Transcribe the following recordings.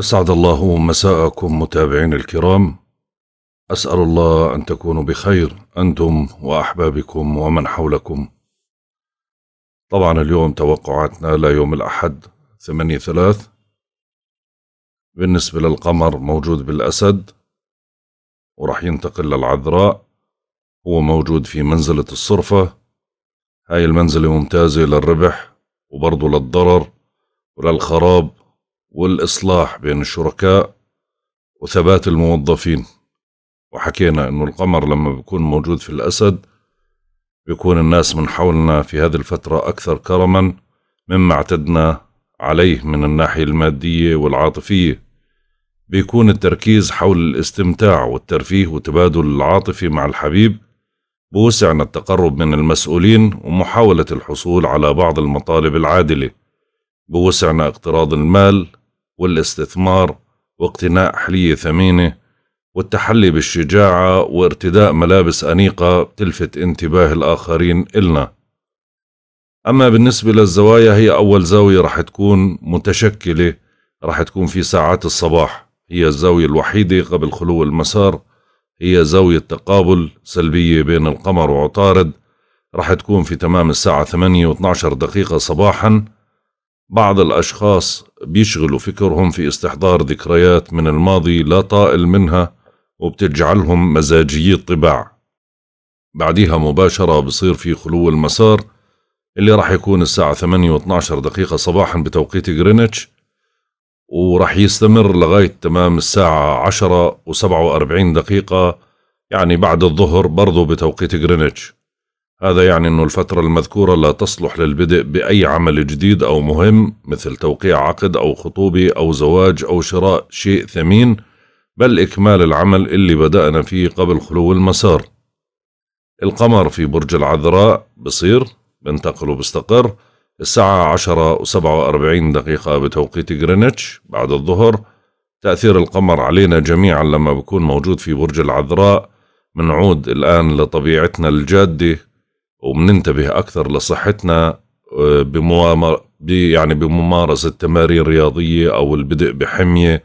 أسعد الله مساءكم متابعين الكرام أسأل الله أن تكونوا بخير أنتم وأحبابكم ومن حولكم طبعا اليوم توقعاتنا ليوم الأحد ثمانية ثلاث بالنسبة للقمر موجود بالأسد ورح ينتقل للعذراء هو موجود في منزلة الصرفة هاي المنزلة ممتازة للربح وبرضه للضرر وللخراب والإصلاح بين الشركاء وثبات الموظفين وحكينا أنه القمر لما بيكون موجود في الأسد بيكون الناس من حولنا في هذه الفترة أكثر كرما مما اعتدنا عليه من الناحية المادية والعاطفية بيكون التركيز حول الاستمتاع والترفيه وتبادل العاطفي مع الحبيب بوسعنا التقرب من المسؤولين ومحاولة الحصول على بعض المطالب العادلة بوسعنا اقتراض المال والاستثمار واقتناء حلية ثمينة والتحلي بالشجاعة وارتداء ملابس أنيقة تلفت انتباه الآخرين إلنا أما بالنسبة للزوايا هي أول زاوية رح تكون متشكلة رح تكون في ساعات الصباح هي الزاوية الوحيدة قبل خلو المسار هي زاوية تقابل سلبية بين القمر وعطارد رح تكون في تمام الساعة 8 و12 دقيقة صباحاً بعض الأشخاص بيشغلوا فكرهم في استحضار ذكريات من الماضي لا طائل منها وبتجعلهم مزاجيي الطباع بعديها مباشرة بصير في خلو المسار اللي راح يكون الساعة 8 و 12 دقيقة صباحا بتوقيت غرينتش وراح يستمر لغاية تمام الساعة 10 و 47 دقيقة يعني بعد الظهر برضو بتوقيت غرينتش هذا يعني أن الفترة المذكورة لا تصلح للبدء بأي عمل جديد أو مهم مثل توقيع عقد أو خطوبة أو زواج أو شراء شيء ثمين بل إكمال العمل اللي بدأنا فيه قبل خلو المسار القمر في برج العذراء بصير بنتقل وبستقر الساعة عشرة وسبعة وأربعين دقيقة بتوقيت غرينتش بعد الظهر تأثير القمر علينا جميعا لما بكون موجود في برج العذراء منعود الآن لطبيعتنا الجادة وبننتبه أكثر لصحتنا آه، بموامر يعني بممارسة تمارين رياضية أو البدء بحمية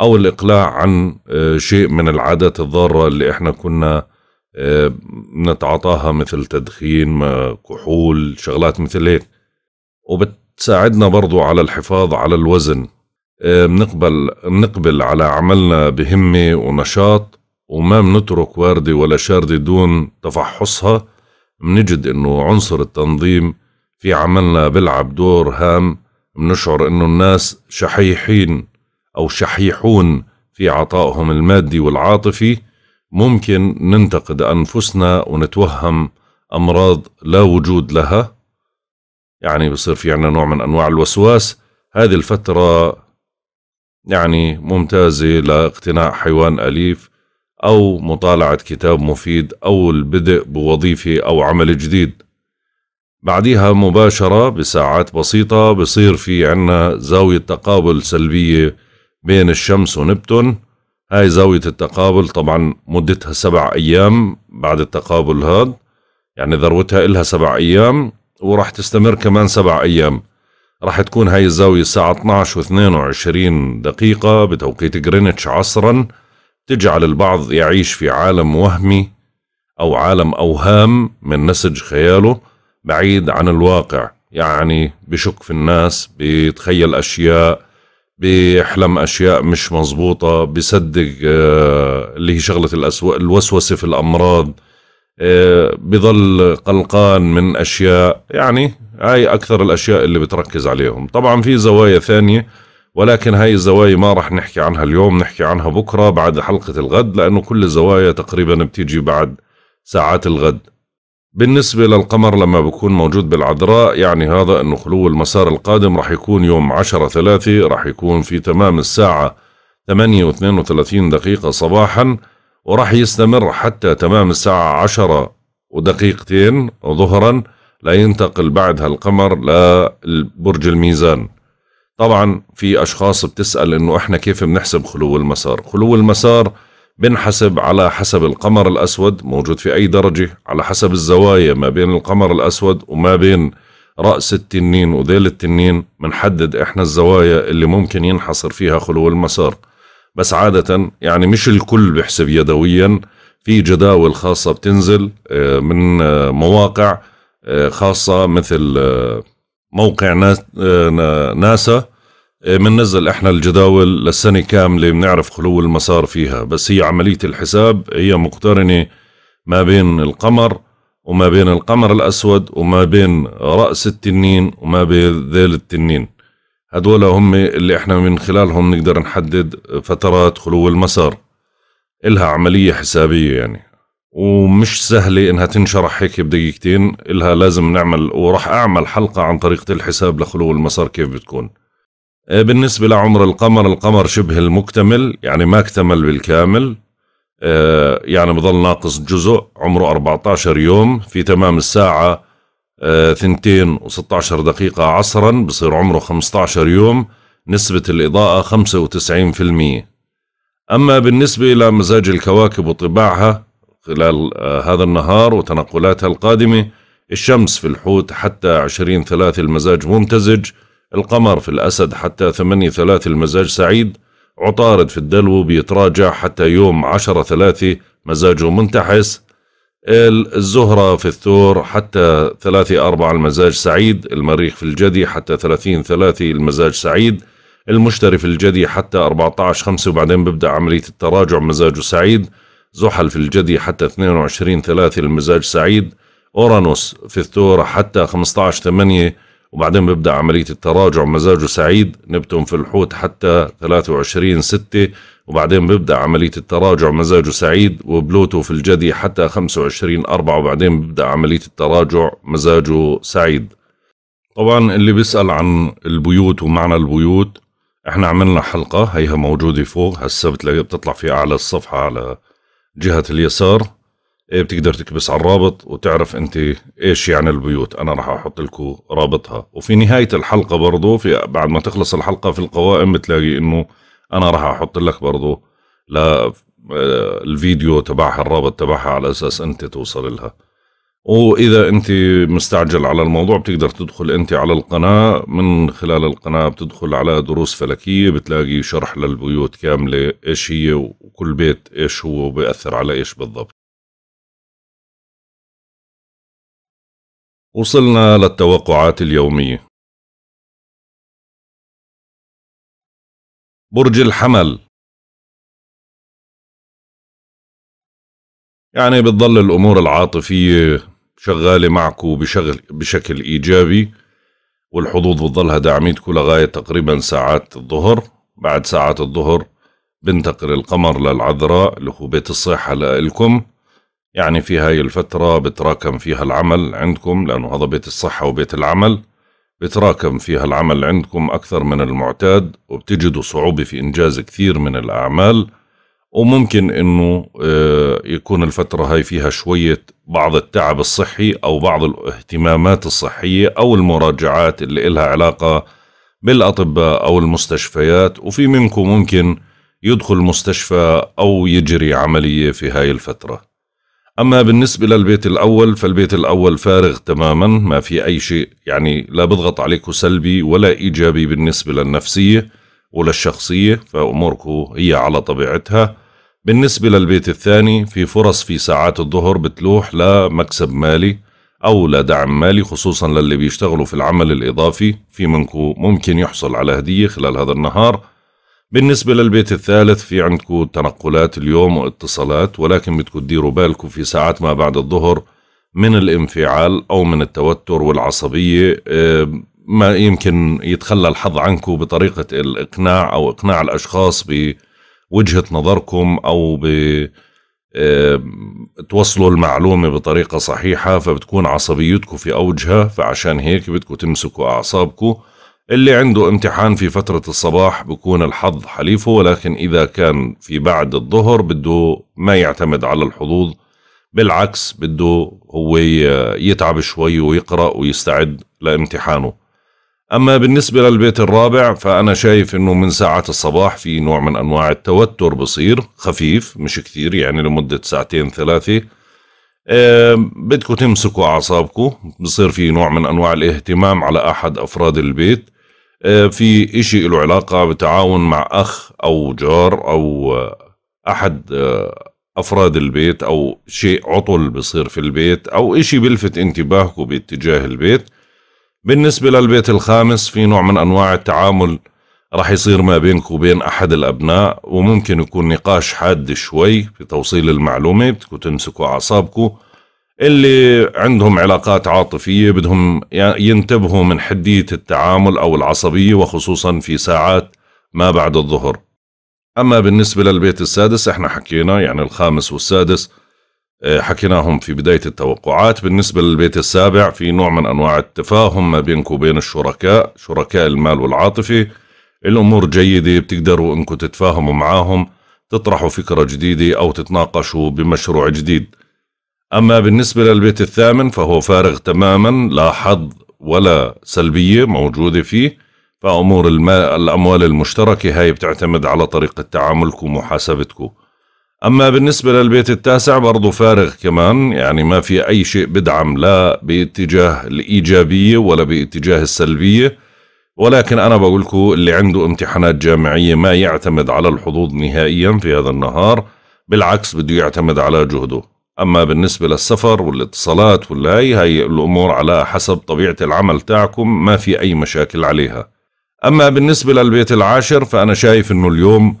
أو الإقلاع عن آه، شيء من العادات الضارة اللي إحنا كنا آه، نتعاطاها مثل تدخين كحول شغلات مثل هيك وبتساعدنا برضو على الحفاظ على الوزن بنقبل بنقبل على عملنا بهمة ونشاط وما بنترك واردة ولا شاردة دون تفحصها بنجد انه عنصر التنظيم في عملنا بيلعب دور هام بنشعر انه الناس شحيحين او شحيحون في عطائهم المادي والعاطفي ممكن ننتقد انفسنا ونتوهم امراض لا وجود لها يعني بصير في عنا نوع من انواع الوسواس هذه الفتره يعني ممتازه لاقتناء حيوان اليف أو مطالعة كتاب مفيد أو البدء بوظيفة أو عمل جديد بعديها مباشرة بساعات بسيطة بصير في عنا زاوية تقابل سلبية بين الشمس ونبتون هاي زاوية التقابل طبعا مدتها سبع أيام بعد التقابل هاد يعني ذروتها إلها سبع أيام وراح تستمر كمان سبع أيام راح تكون هاي الزاوية الساعة 12 و22 دقيقة بتوقيت جرينتش عصراً تجعل البعض يعيش في عالم وهمي أو عالم أوهام من نسج خياله بعيد عن الواقع يعني بشك في الناس بيتخيل أشياء بيحلم أشياء مش مظبوطة بيصدق آه، اللي هي شغلة الوسوسة في الأمراض آه، بظل قلقان من أشياء يعني هاي أكثر الأشياء اللي بتركز عليهم طبعا في زوايا ثانية ولكن هاي الزوايا ما رح نحكي عنها اليوم نحكي عنها بكرة بعد حلقة الغد لأنه كل الزوايا تقريبا بتيجي بعد ساعات الغد بالنسبة للقمر لما بكون موجود بالعذراء يعني هذا أنه خلو المسار القادم رح يكون يوم عشرة ثلاثة رح يكون في تمام الساعة ثمانية و وثلاثين دقيقة صباحا ورح يستمر حتى تمام الساعة عشرة ودقيقتين ظهرا لينتقل بعدها القمر لبرج الميزان طبعا في اشخاص بتسال انه احنا كيف بنحسب خلو المسار خلو المسار بنحسب على حسب القمر الاسود موجود في اي درجه على حسب الزوايا ما بين القمر الاسود وما بين راس التنين وذيل التنين بنحدد احنا الزوايا اللي ممكن ينحصر فيها خلو المسار بس عاده يعني مش الكل بيحسب يدويا في جداول خاصه بتنزل آه، من آه، مواقع آه، خاصه مثل موقع آه، ناسا بننزل آه، احنا الجداول للسنة كاملة بنعرف خلو المسار فيها بس هي عملية الحساب هي مقترنة ما بين القمر وما بين القمر الأسود وما بين رأس التنين وما بين ذيل التنين هدول هم اللي احنا من خلالهم نقدر نحدد فترات خلو المسار إلها عملية حسابية يعني ومش سهلة إنها تنشرح هيك بدقيقتين إلها لازم نعمل وراح أعمل حلقة عن طريقة الحساب لخلو المسار كيف بتكون آه، بالنسبة لعمر القمر القمر شبه المكتمل يعني ما اكتمل بالكامل آه، يعني بضل ناقص جزء عمره 14 يوم في تمام الساعة آه، ثنتين و16 دقيقة عصرا بصير عمره 15 يوم نسبة الإضاءة 95% أما بالنسبة لمزاج الكواكب وطباعها خلال آه، هذا النهار وتنقلاتها القادمة الشمس في الحوت حتى عشرين ثلاث المزاج ممتزج القمر في الأسد حتى ثمانية ثلاث المزاج سعيد عطارد في الدلو بيتراجع حتى يوم عشرة ثلاثة مزاجه منتحس الزهرة في الثور حتى ثلاثة أربعة المزاج سعيد المريخ في الجدي حتى ثلاثين ثلاثة المزاج سعيد المشتري في الجدي حتى عشر خمسة وبعدين ببدأ عملية التراجع مزاجه سعيد زحل في الجدي حتى 22 3 المزاج سعيد أورانوس في الثور حتى 15 8 وبعدين بيبدأ عملية التراجع مزاجه سعيد نبتون في الحوت حتى 23 6 وبعدين بيبدأ عملية التراجع مزاجه سعيد وبلوتو في الجدي حتى 25 4 وبعدين بيبدأ عملية التراجع مزاجه سعيد طبعا اللي بيسأل عن البيوت ومعنى البيوت احنا عملنا حلقة هيها موجودة فوق هسه بتلاقيها بتطلع في أعلى الصفحة على جهة اليسار إيه، بتقدر تكبس على الرابط وتعرف انت ايش يعني البيوت انا راح احط لكم رابطها وفي نهاية الحلقة برضو في بعد ما تخلص الحلقة في القوائم بتلاقي انه انا راح احط لك برضو ل آه، الفيديو تبعها الرابط تبعها على اساس انت توصل لها واذا انت مستعجل على الموضوع بتقدر تدخل انت على القناه من خلال القناه بتدخل على دروس فلكيه بتلاقي شرح للبيوت كامله ايش هي وكل بيت ايش هو وبياثر على ايش بالضبط وصلنا للتوقعات اليوميه برج الحمل يعني بتضل الأمور العاطفية شغالة معكو بشغل بشكل إيجابي والحظوظ بتضلها داعمتكو لغاية تقريبا ساعات الظهر بعد ساعات الظهر بنتقل القمر للعذراء اللي هو بيت الصحة لإلكم يعني في هاي الفترة بتراكم فيها العمل عندكم لأنه هذا بيت الصحة وبيت العمل بتراكم فيها العمل عندكم أكثر من المعتاد وبتجدوا صعوبة في إنجاز كثير من الأعمال وممكن انه آه، يكون الفترة هاي فيها شوية بعض التعب الصحي او بعض الاهتمامات الصحية او المراجعات اللي إلها علاقة بالاطباء او المستشفيات وفي منكم ممكن يدخل مستشفى او يجري عملية في هاي الفترة اما بالنسبة للبيت الاول فالبيت الاول فارغ تماما ما في اي شيء يعني لا بضغط عليكم سلبي ولا ايجابي بالنسبة للنفسية وللشخصية الشخصية هي على طبيعتها بالنسبة للبيت الثاني في فرص في ساعات الظهر بتلوح لمكسب مالي أو لدعم مالي خصوصا للي بيشتغلوا في العمل الإضافي في منكو ممكن يحصل على هدية خلال هذا النهار بالنسبة للبيت الثالث في عندكو تنقلات اليوم واتصالات ولكن بدكو تديروا بالكو في ساعات ما بعد الظهر من الانفعال أو من التوتر والعصبية آه، ما يمكن يتخلى الحظ عنكم بطريقة الإقناع أو إقناع الأشخاص بوجهة نظركم أو ب آه، توصلوا المعلومة بطريقة صحيحة فبتكون عصبيتكم في أوجها فعشان هيك بدكم تمسكوا أعصابكم اللي عنده امتحان في فترة الصباح بكون الحظ حليفه ولكن إذا كان في بعد الظهر بده ما يعتمد على الحظوظ بالعكس بده هو يتعب شوي ويقرأ ويستعد لامتحانه أما بالنسبة للبيت الرابع فأنا شايف أنه من ساعات الصباح في نوع من أنواع التوتر بصير خفيف مش كثير يعني لمدة ساعتين ثلاثة بدكم تمسكوا أعصابكم بصير في نوع من أنواع الاهتمام على أحد أفراد البيت آه، في إشي له علاقة بتعاون مع أخ أو جار أو آه، أحد آه، أفراد البيت أو شيء عطل بصير في البيت أو إشي بلفت انتباهكم باتجاه البيت بالنسبة للبيت الخامس في نوع من أنواع التعامل رح يصير ما بينك وبين أحد الأبناء وممكن يكون نقاش حاد شوي في توصيل المعلومة بدكم تمسكوا أعصابكو اللي عندهم علاقات عاطفية بدهم ينتبهوا من حدية التعامل أو العصبية وخصوصا في ساعات ما بعد الظهر أما بالنسبة للبيت السادس احنا حكينا يعني الخامس والسادس آه، حكيناهم في بداية التوقعات بالنسبة للبيت السابع في نوع من أنواع التفاهم ما بينك وبين الشركاء شركاء المال والعاطفة الأمور جيدة بتقدروا أنكم تتفاهموا معاهم تطرحوا فكرة جديدة أو تتناقشوا بمشروع جديد أما بالنسبة للبيت الثامن فهو فارغ تماما لا حظ ولا سلبية موجودة فيه فأمور الأموال المشتركة هاي بتعتمد على طريقة تعاملكم ومحاسبتكم أما بالنسبة للبيت التاسع برضو فارغ كمان يعني ما في أي شيء بدعم لا باتجاه الإيجابية ولا باتجاه السلبية ولكن أنا بقول اللي عنده امتحانات جامعية ما يعتمد على الحظوظ نهائيا في هذا النهار بالعكس بده يعتمد على جهده أما بالنسبة للسفر والاتصالات والهي هاي الأمور على حسب طبيعة العمل تاعكم ما في أي مشاكل عليها أما بالنسبة للبيت العاشر فأنا شايف أنه اليوم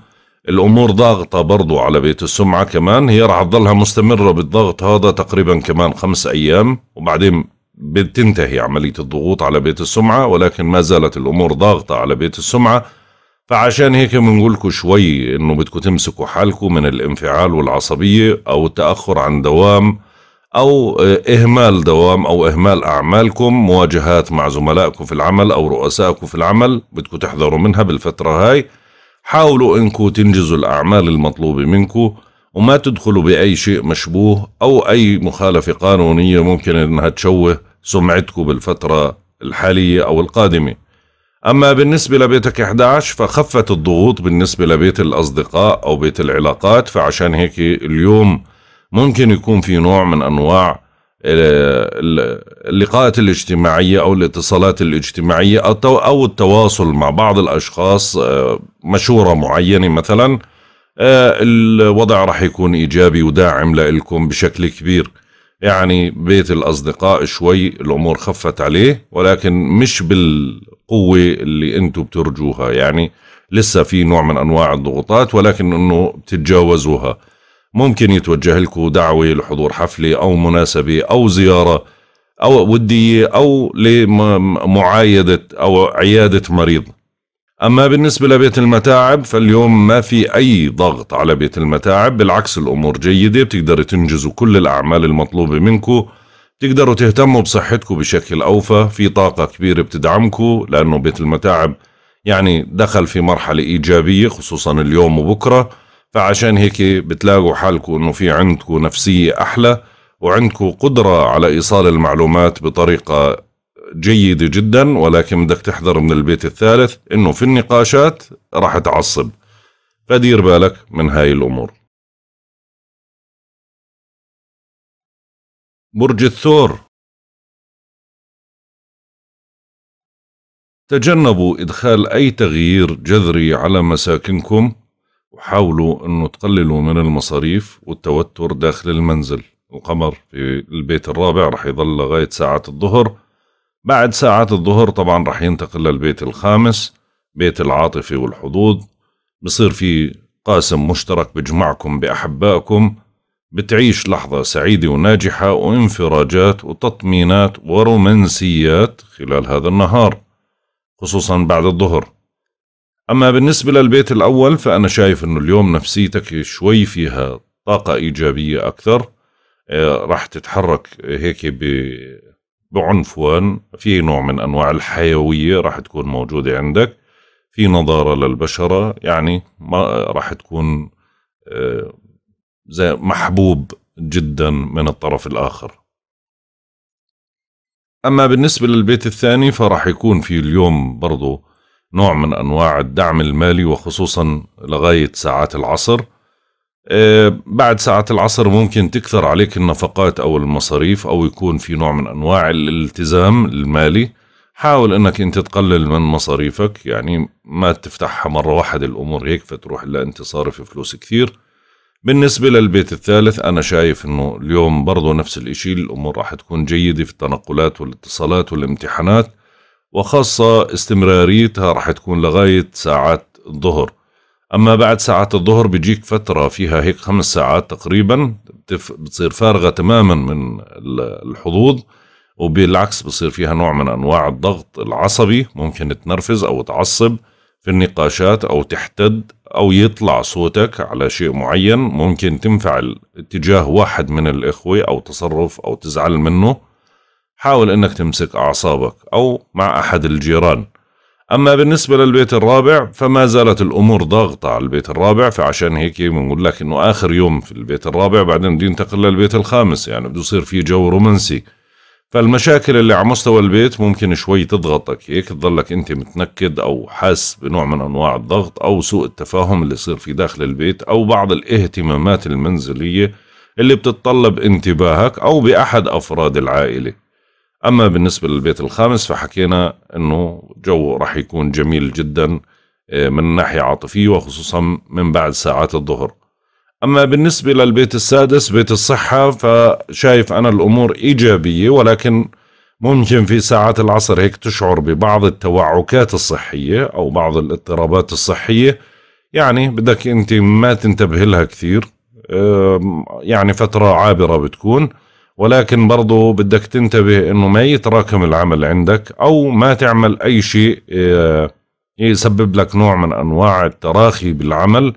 الامور ضاغطة برضو على بيت السمعة كمان هي رح تظلها مستمرة بالضغط هذا تقريبا كمان خمس ايام وبعدين بتنتهي عملية الضغوط على بيت السمعة ولكن ما زالت الامور ضاغطة على بيت السمعة فعشان هيك بنقول لكم شوي انه بدكم تمسكوا حالكم من الانفعال والعصبية او التأخر عن دوام أو إهمال دوام أو إهمال أعمالكم مواجهات مع زملائكم في العمل أو رؤسائكم في العمل بدكم تحذروا منها بالفترة هاي حاولوا انكم تنجزوا الاعمال المطلوبه منكم وما تدخلوا باي شيء مشبوه او اي مخالفه قانونيه ممكن انها تشوه سمعتكم بالفتره الحاليه او القادمه. اما بالنسبه لبيتك 11 فخفت الضغوط بالنسبه لبيت الاصدقاء او بيت العلاقات فعشان هيك اليوم ممكن يكون في نوع من انواع اللقاءات الاجتماعية أو الاتصالات الاجتماعية أو التواصل مع بعض الأشخاص آه، مشورة معينة مثلا آه، الوضع راح يكون إيجابي وداعم لكم بشكل كبير يعني بيت الأصدقاء شوي الأمور خفت عليه ولكن مش بالقوة اللي أنتم بترجوها يعني لسه في نوع من أنواع الضغوطات ولكن أنه بتتجاوزوها ممكن يتوجه لكم دعوة لحضور حفلة أو مناسبة أو زيارة أو ودية أو لمعايدة أو عيادة مريض أما بالنسبة لبيت المتاعب فاليوم ما في أي ضغط على بيت المتاعب بالعكس الأمور جيدة بتقدروا تنجزوا كل الأعمال المطلوبة منكم بتقدروا تهتموا بصحتكم بشكل أوفى في طاقة كبيرة بتدعمكم لأنه بيت المتاعب يعني دخل في مرحلة إيجابية خصوصا اليوم وبكرة فعشان هيك بتلاقوا حالكم انه في عندكم نفسيه احلى وعندكم قدره على ايصال المعلومات بطريقه جيده جدا ولكن بدك تحذر من البيت الثالث انه في النقاشات راح تعصب فدير بالك من هاي الامور برج الثور تجنبوا إدخال أي تغيير جذري على مساكنكم وحاولوا أنه تقللوا من المصاريف والتوتر داخل المنزل القمر في البيت الرابع رح يظل لغاية ساعات الظهر بعد ساعات الظهر طبعا رح ينتقل للبيت الخامس بيت العاطفة والحظوظ بصير في قاسم مشترك بجمعكم بأحبائكم بتعيش لحظة سعيدة وناجحة وانفراجات وتطمينات ورومانسيات خلال هذا النهار خصوصا بعد الظهر أما بالنسبة للبيت الأول فأنا شايف أنه اليوم نفسيتك شوي فيها طاقة إيجابية أكثر آه، راح تتحرك هيك ب بعنفوان في نوع من أنواع الحيوية راح تكون موجودة عندك في نضارة للبشرة يعني ما راح تكون آه، زي محبوب جدا من الطرف الآخر أما بالنسبة للبيت الثاني فراح يكون في اليوم برضو نوع من أنواع الدعم المالي وخصوصا لغاية ساعات العصر آه، بعد ساعات العصر ممكن تكثر عليك النفقات أو المصاريف أو يكون في نوع من أنواع الالتزام المالي حاول انك انت تقلل من مصاريفك يعني ما تفتحها مره واحده الامور هيك فتروح الا انت صارف فلوس كثير بالنسبة للبيت الثالث أنا شايف أنه اليوم برضو نفس الإشي الأمور راح تكون جيدة في التنقلات والاتصالات والامتحانات وخاصة استمراريتها رح تكون لغاية ساعات الظهر أما بعد ساعات الظهر بيجيك فترة فيها هيك خمس ساعات تقريبا بتصير فارغة تماما من الحظوظ وبالعكس بصير فيها نوع من أنواع الضغط العصبي ممكن تنرفز أو تعصب في النقاشات أو تحتد أو يطلع صوتك على شيء معين ممكن تنفعل اتجاه واحد من الإخوة أو تصرف أو تزعل منه حاول أنك تمسك أعصابك أو مع أحد الجيران أما بالنسبة للبيت الرابع فما زالت الأمور ضاغطة على البيت الرابع فعشان هيك بنقول لك إنه آخر يوم في البيت الرابع بعدين بده ينتقل للبيت الخامس يعني بده يصير في جو رومانسي فالمشاكل اللي على مستوى البيت ممكن شوي تضغطك هيك تضلك أنت متنكد أو حاس بنوع من أنواع الضغط أو سوء التفاهم اللي يصير في داخل البيت أو بعض الاهتمامات المنزلية اللي بتتطلب انتباهك أو بأحد أفراد العائلة أما بالنسبة للبيت الخامس فحكينا أنه جو رح يكون جميل جدا آه، من ناحية عاطفية وخصوصا من بعد ساعات الظهر أما بالنسبة للبيت السادس بيت الصحة فشايف أنا الأمور إيجابية ولكن ممكن في ساعات العصر هيك تشعر ببعض التوعكات الصحية أو بعض الاضطرابات الصحية يعني بدك أنت ما تنتبه لها كثير يعني فترة عابرة بتكون ولكن برضه بدك تنتبه انه ما يتراكم العمل عندك او ما تعمل اي شيء آه، يسبب لك نوع من انواع التراخي بالعمل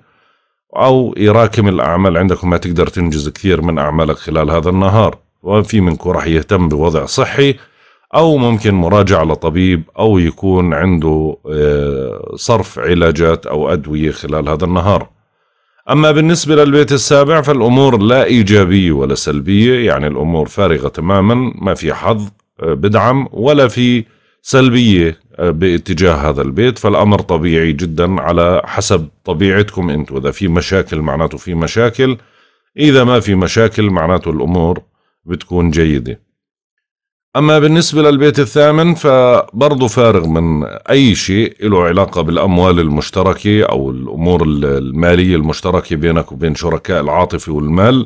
او يراكم الاعمال عندك وما تقدر تنجز كثير من اعمالك خلال هذا النهار وفي منكم راح يهتم بوضع صحي او ممكن مراجعه لطبيب او يكون عنده آه، صرف علاجات او ادويه خلال هذا النهار أما بالنسبة للبيت السابع فالأمور لا إيجابية ولا سلبية يعني الأمور فارغة تماما ما في حظ آه، بدعم ولا في سلبية آه، باتجاه هذا البيت فالأمر طبيعي جدا على حسب طبيعتكم أنتم إذا في مشاكل معناته في مشاكل إذا ما في مشاكل معناته الأمور بتكون جيدة أما بالنسبة للبيت الثامن فبرضه فارغ من أي شيء له علاقة بالأموال المشتركة أو الأمور المالية المشتركة بينك وبين شركاء العاطفة والمال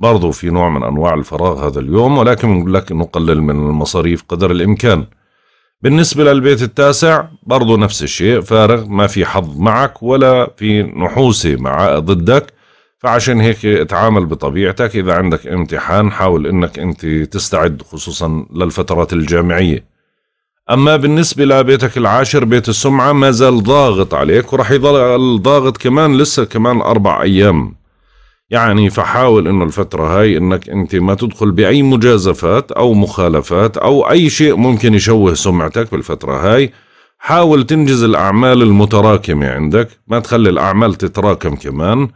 برضه في نوع من أنواع الفراغ هذا اليوم ولكن بنقول لك أنه قلل من المصاريف قدر الإمكان بالنسبة للبيت التاسع برضه نفس الشيء فارغ ما في حظ معك ولا في نحوسة مع ضدك فعشان هيك اتعامل بطبيعتك إذا عندك امتحان حاول أنك أنت تستعد خصوصا للفترات الجامعية أما بالنسبة لبيتك العاشر بيت السمعة ما زال ضاغط عليك ورح يضل ضاغط كمان لسه كمان أربع أيام يعني فحاول انه الفترة هاي انك انت ما تدخل بأي مجازفات او مخالفات او اي شيء ممكن يشوه سمعتك بالفترة هاي حاول تنجز الاعمال المتراكمة عندك ما تخلي الاعمال تتراكم كمان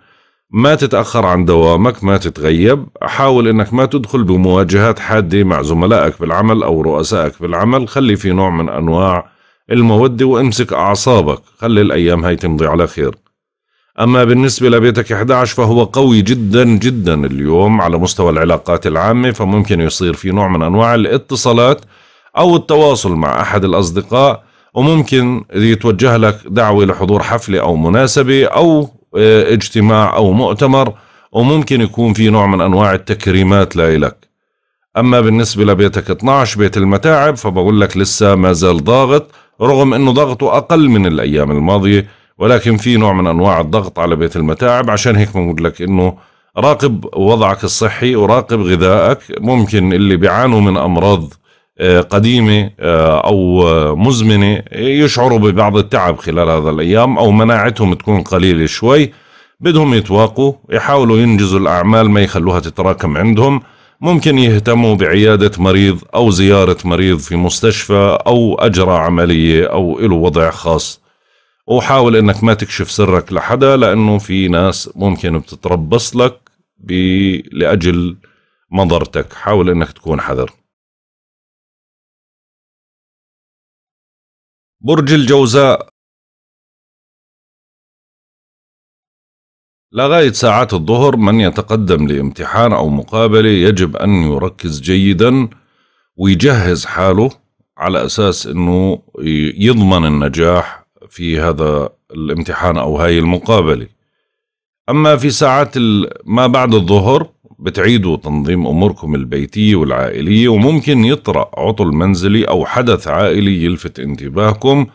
ما تتأخر عن دوامك ما تتغيب حاول أنك ما تدخل بمواجهات حادة مع زملائك بالعمل أو رؤسائك بالعمل خلي في نوع من أنواع المودة وامسك أعصابك خلي الأيام هاي تمضي على خير أما بالنسبة لبيتك 11 فهو قوي جدا جدا اليوم على مستوى العلاقات العامة فممكن يصير في نوع من أنواع الاتصالات أو التواصل مع أحد الأصدقاء وممكن يتوجه لك دعوة لحضور حفلة أو مناسبة أو اجتماع أو مؤتمر وممكن يكون في نوع من أنواع التكريمات لإلك أما بالنسبة لبيتك 12 بيت المتاعب فبقول لك لسه ما زال ضاغط رغم أنه ضغطه أقل من الأيام الماضية ولكن في نوع من أنواع الضغط على بيت المتاعب عشان هيك بقول لك أنه راقب وضعك الصحي وراقب غذائك ممكن اللي بيعانوا من أمراض آه، قديمة آه، أو آه، مزمنة يشعروا ببعض التعب خلال هذا الأيام أو مناعتهم تكون قليلة شوي بدهم يتواقوا يحاولوا ينجزوا الأعمال ما يخلوها تتراكم عندهم ممكن يهتموا بعيادة مريض أو زيارة مريض في مستشفى أو أجرى عملية أو له وضع خاص وحاول انك ما تكشف سرك لحدا لانه في ناس ممكن بتتربص لك لاجل مضرتك حاول انك تكون حذر برج الجوزاء لغاية ساعات الظهر من يتقدم لامتحان أو مقابلة يجب أن يركز جيدا ويجهز حاله على أساس أنه يضمن النجاح في هذا الامتحان أو هاي المقابلة أما في ساعات ما بعد الظهر بتعيدوا تنظيم أموركم البيتية والعائلية وممكن يطرأ عطل منزلي أو حدث عائلي يلفت انتباهكم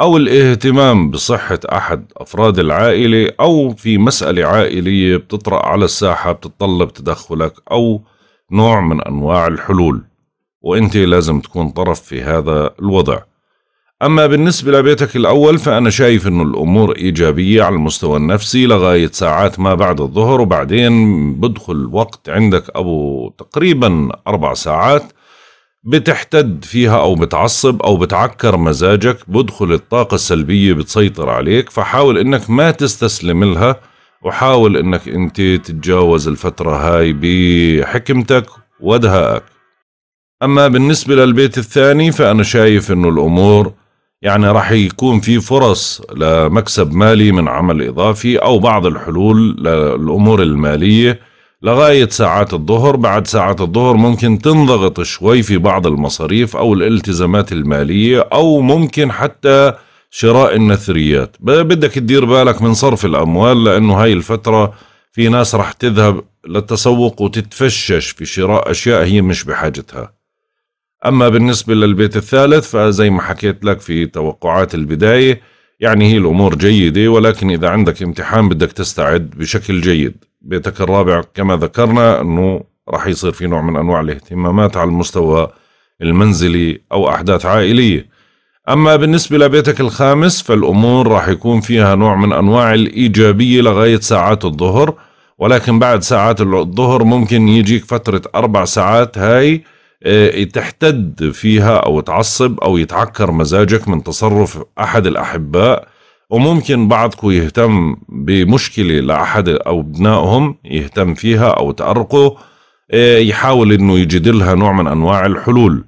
أو الاهتمام بصحة أحد أفراد العائلة أو في مسألة عائلية بتطرأ على الساحة بتتطلب تدخلك أو نوع من أنواع الحلول وأنت لازم تكون طرف في هذا الوضع أما بالنسبة لبيتك الأول فأنا شايف أنه الأمور إيجابية على المستوى النفسي لغاية ساعات ما بعد الظهر وبعدين بدخل وقت عندك أبو تقريبا أربع ساعات بتحتد فيها أو بتعصب أو بتعكر مزاجك بدخل الطاقة السلبية بتسيطر عليك فحاول أنك ما تستسلم لها وحاول أنك أنت تتجاوز الفترة هاي بحكمتك ودهائك أما بالنسبة للبيت الثاني فأنا شايف أنه الأمور يعني راح يكون في فرص لمكسب مالي من عمل إضافي أو بعض الحلول للأمور المالية لغاية ساعات الظهر بعد ساعات الظهر ممكن تنضغط شوي في بعض المصاريف أو الالتزامات المالية أو ممكن حتى شراء النثريات بدك تدير بالك من صرف الأموال لأنه هاي الفترة في ناس رح تذهب للتسوق وتتفشش في شراء أشياء هي مش بحاجتها أما بالنسبة للبيت الثالث فزي ما حكيت لك في توقعات البداية يعني هي الأمور جيدة ولكن إذا عندك امتحان بدك تستعد بشكل جيد بيتك الرابع كما ذكرنا أنه راح يصير في نوع من أنواع الاهتمامات على المستوى المنزلي أو أحداث عائلية أما بالنسبة لبيتك الخامس فالأمور راح يكون فيها نوع من أنواع الإيجابية لغاية ساعات الظهر ولكن بعد ساعات الظهر ممكن يجيك فترة أربع ساعات هاي آه، تحتد فيها أو تعصب أو يتعكر مزاجك من تصرف أحد الأحباء وممكن بعضكم يهتم بمشكلة لأحد أو ابنائهم يهتم فيها أو تأرقه آه، يحاول أنه يجد لها نوع من أنواع الحلول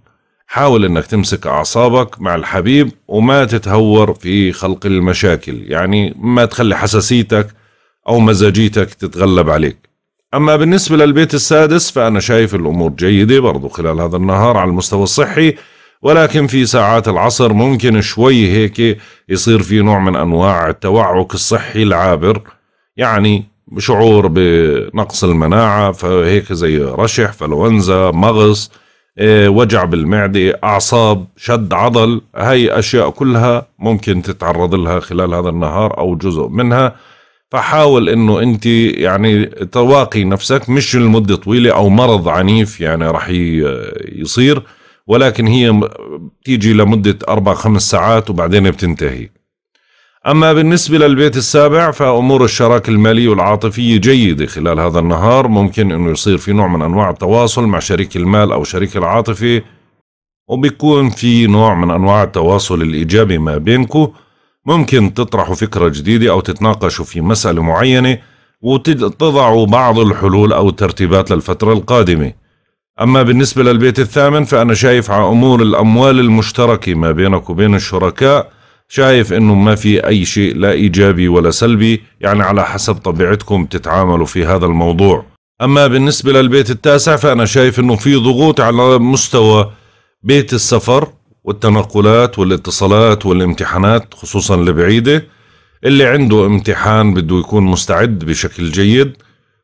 حاول أنك تمسك أعصابك مع الحبيب وما تتهور في خلق المشاكل يعني ما تخلي حساسيتك أو مزاجيتك تتغلب عليك أما بالنسبة للبيت السادس فأنا شايف الأمور جيدة برضو خلال هذا النهار على المستوى الصحي ولكن في ساعات العصر ممكن شوي هيك يصير في نوع من أنواع التوعك الصحي العابر يعني شعور بنقص المناعة فهيك زي رشح فلونزا مغص إيه، وجع بالمعدة أعصاب شد عضل هاي أشياء كلها ممكن تتعرض لها خلال هذا النهار أو جزء منها فحاول انه انت يعني تواقي نفسك مش لمده طويله او مرض عنيف يعني رح يصير ولكن هي بتيجي لمده اربع خمس ساعات وبعدين بتنتهي. اما بالنسبه للبيت السابع فامور الشراكه الماليه والعاطفيه جيده خلال هذا النهار ممكن انه يصير في نوع من انواع التواصل مع شريك المال او شريك العاطفه وبيكون في نوع من انواع التواصل الايجابي ما بينكم ممكن تطرحوا فكرة جديدة أو تتناقشوا في مسألة معينة وتضعوا بعض الحلول أو الترتيبات للفترة القادمة أما بالنسبة للبيت الثامن فأنا شايف على أمور الأموال المشتركة ما بينك وبين الشركاء شايف انه ما في اي شيء لا ايجابي ولا سلبي يعني على حسب طبيعتكم تتعاملوا في هذا الموضوع اما بالنسبه للبيت التاسع فانا شايف انه في ضغوط على مستوى بيت السفر والتنقلات والاتصالات والامتحانات خصوصا البعيدة اللي عنده امتحان بده يكون مستعد بشكل جيد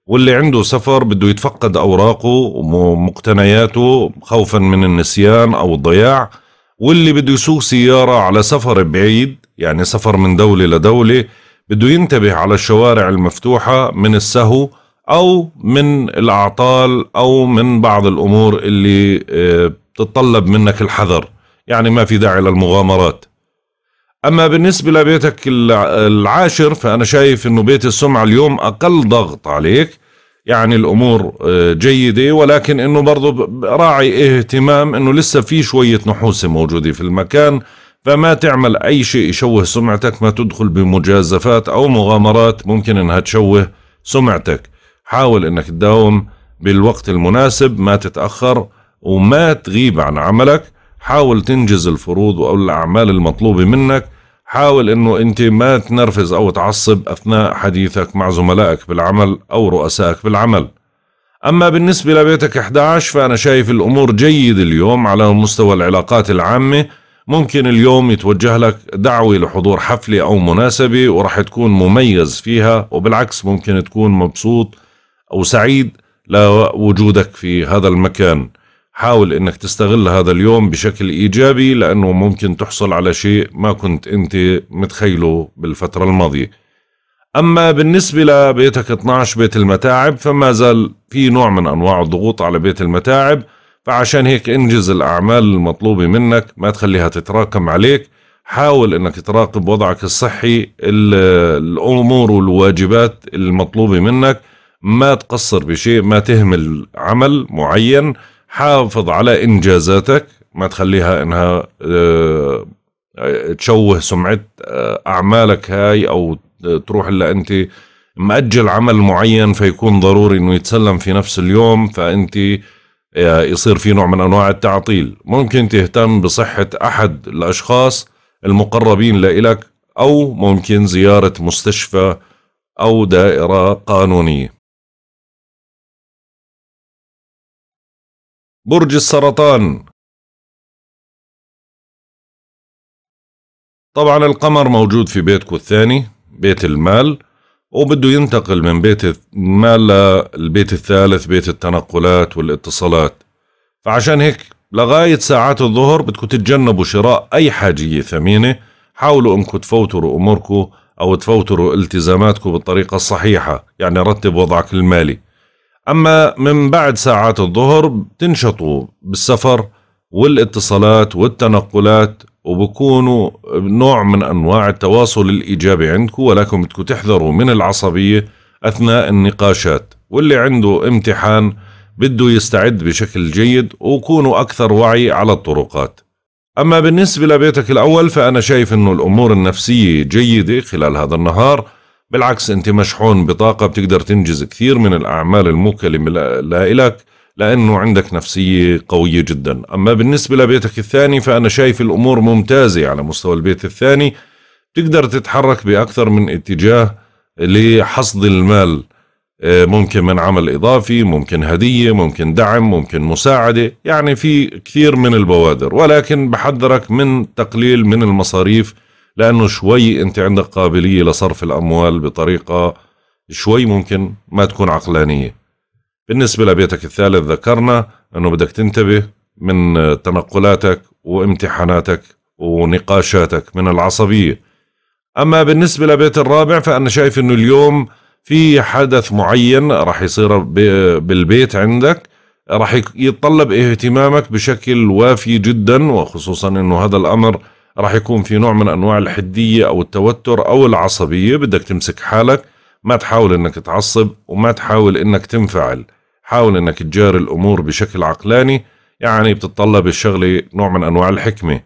واللي عنده سفر بده يتفقد أوراقه ومقتنياته خوفا من النسيان أو الضياع واللي بده يسوق سيارة على سفر بعيد يعني سفر من دولة لدولة بده ينتبه على الشوارع المفتوحة من السهو أو من الأعطال أو من بعض الأمور اللي آه، بتتطلب منك الحذر يعني ما في داعي للمغامرات أما بالنسبة لبيتك العاشر فأنا شايف أنه بيت السمعة اليوم أقل ضغط عليك يعني الأمور آه، جيدة ولكن أنه برضو راعي اهتمام أنه لسه في شوية نحوسة موجودة في المكان فما تعمل أي شيء يشوه سمعتك ما تدخل بمجازفات أو مغامرات ممكن أنها تشوه سمعتك حاول أنك تداوم بالوقت المناسب ما تتأخر وما تغيب عن عملك حاول تنجز الفروض أو الأعمال المطلوبة منك حاول أنه أنت ما تنرفز أو تعصب أثناء حديثك مع زملائك بالعمل أو رؤسائك بالعمل أما بالنسبة لبيتك 11 فأنا شايف الأمور جيد اليوم على مستوى العلاقات العامة ممكن اليوم يتوجه لك دعوة لحضور حفلة أو مناسبة ورح تكون مميز فيها وبالعكس ممكن تكون مبسوط أو سعيد لوجودك في هذا المكان حاول انك تستغل هذا اليوم بشكل ايجابي لانه ممكن تحصل على شيء ما كنت انت متخيله بالفتره الماضيه. اما بالنسبه لبيتك 12 بيت المتاعب فما زال في نوع من انواع الضغوط على بيت المتاعب فعشان هيك انجز الاعمال المطلوبه منك ما تخليها تتراكم عليك حاول انك تراقب وضعك الصحي الامور والواجبات المطلوبه منك ما تقصر بشيء ما تهمل عمل معين حافظ على انجازاتك ما تخليها انها آه، تشوه سمعه آه، اعمالك هاي او تروح الا انت مأجل عمل معين فيكون ضروري انه يتسلم في نفس اليوم فانت آه، يصير في نوع من انواع التعطيل ممكن تهتم بصحه احد الاشخاص المقربين لإلك او ممكن زياره مستشفى او دائره قانونيه برج السرطان طبعا القمر موجود في بيتكم الثاني بيت المال وبده ينتقل من بيت المال للبيت الثالث بيت التنقلات والاتصالات فعشان هيك لغاية ساعات الظهر بدكم تتجنبوا شراء أي حاجية ثمينة حاولوا أنكم تفوتروا أموركم أو تفوتروا التزاماتكم بالطريقة الصحيحة يعني رتب وضعك المالي أما من بعد ساعات الظهر بتنشطوا بالسفر والاتصالات والتنقلات وبكونوا نوع من أنواع التواصل الإيجابي عندكم ولكن بدكم تحذروا من العصبية أثناء النقاشات واللي عنده امتحان بده يستعد بشكل جيد وكونوا أكثر وعي على الطرقات أما بالنسبة لبيتك الأول فأنا شايف أنه الأمور النفسية جيدة خلال هذا النهار بالعكس انت مشحون بطاقه بتقدر تنجز كثير من الاعمال المكلمه لإلك لانه عندك نفسيه قويه جدا اما بالنسبه لبيتك الثاني فانا شايف الامور ممتازه على مستوى البيت الثاني تقدر تتحرك باكثر من اتجاه لحصد المال آه، ممكن من عمل اضافي ممكن هديه ممكن دعم ممكن مساعده يعني في كثير من البوادر ولكن بحذرك من تقليل من المصاريف لأنه شوي أنت عندك قابلية لصرف الأموال بطريقة شوي ممكن ما تكون عقلانية بالنسبة لبيتك الثالث ذكرنا أنه بدك تنتبه من تنقلاتك وامتحاناتك ونقاشاتك من العصبية أما بالنسبة لبيت الرابع فأنا شايف أنه اليوم في حدث معين راح يصير بالبيت عندك راح يتطلب اهتمامك بشكل وافي جدا وخصوصا انه هذا الامر راح يكون في نوع من انواع الحديه او التوتر او العصبيه بدك تمسك حالك ما تحاول انك تعصب وما تحاول انك تنفعل حاول انك تجاري الامور بشكل عقلاني يعني بتتطلب الشغله نوع من انواع الحكمه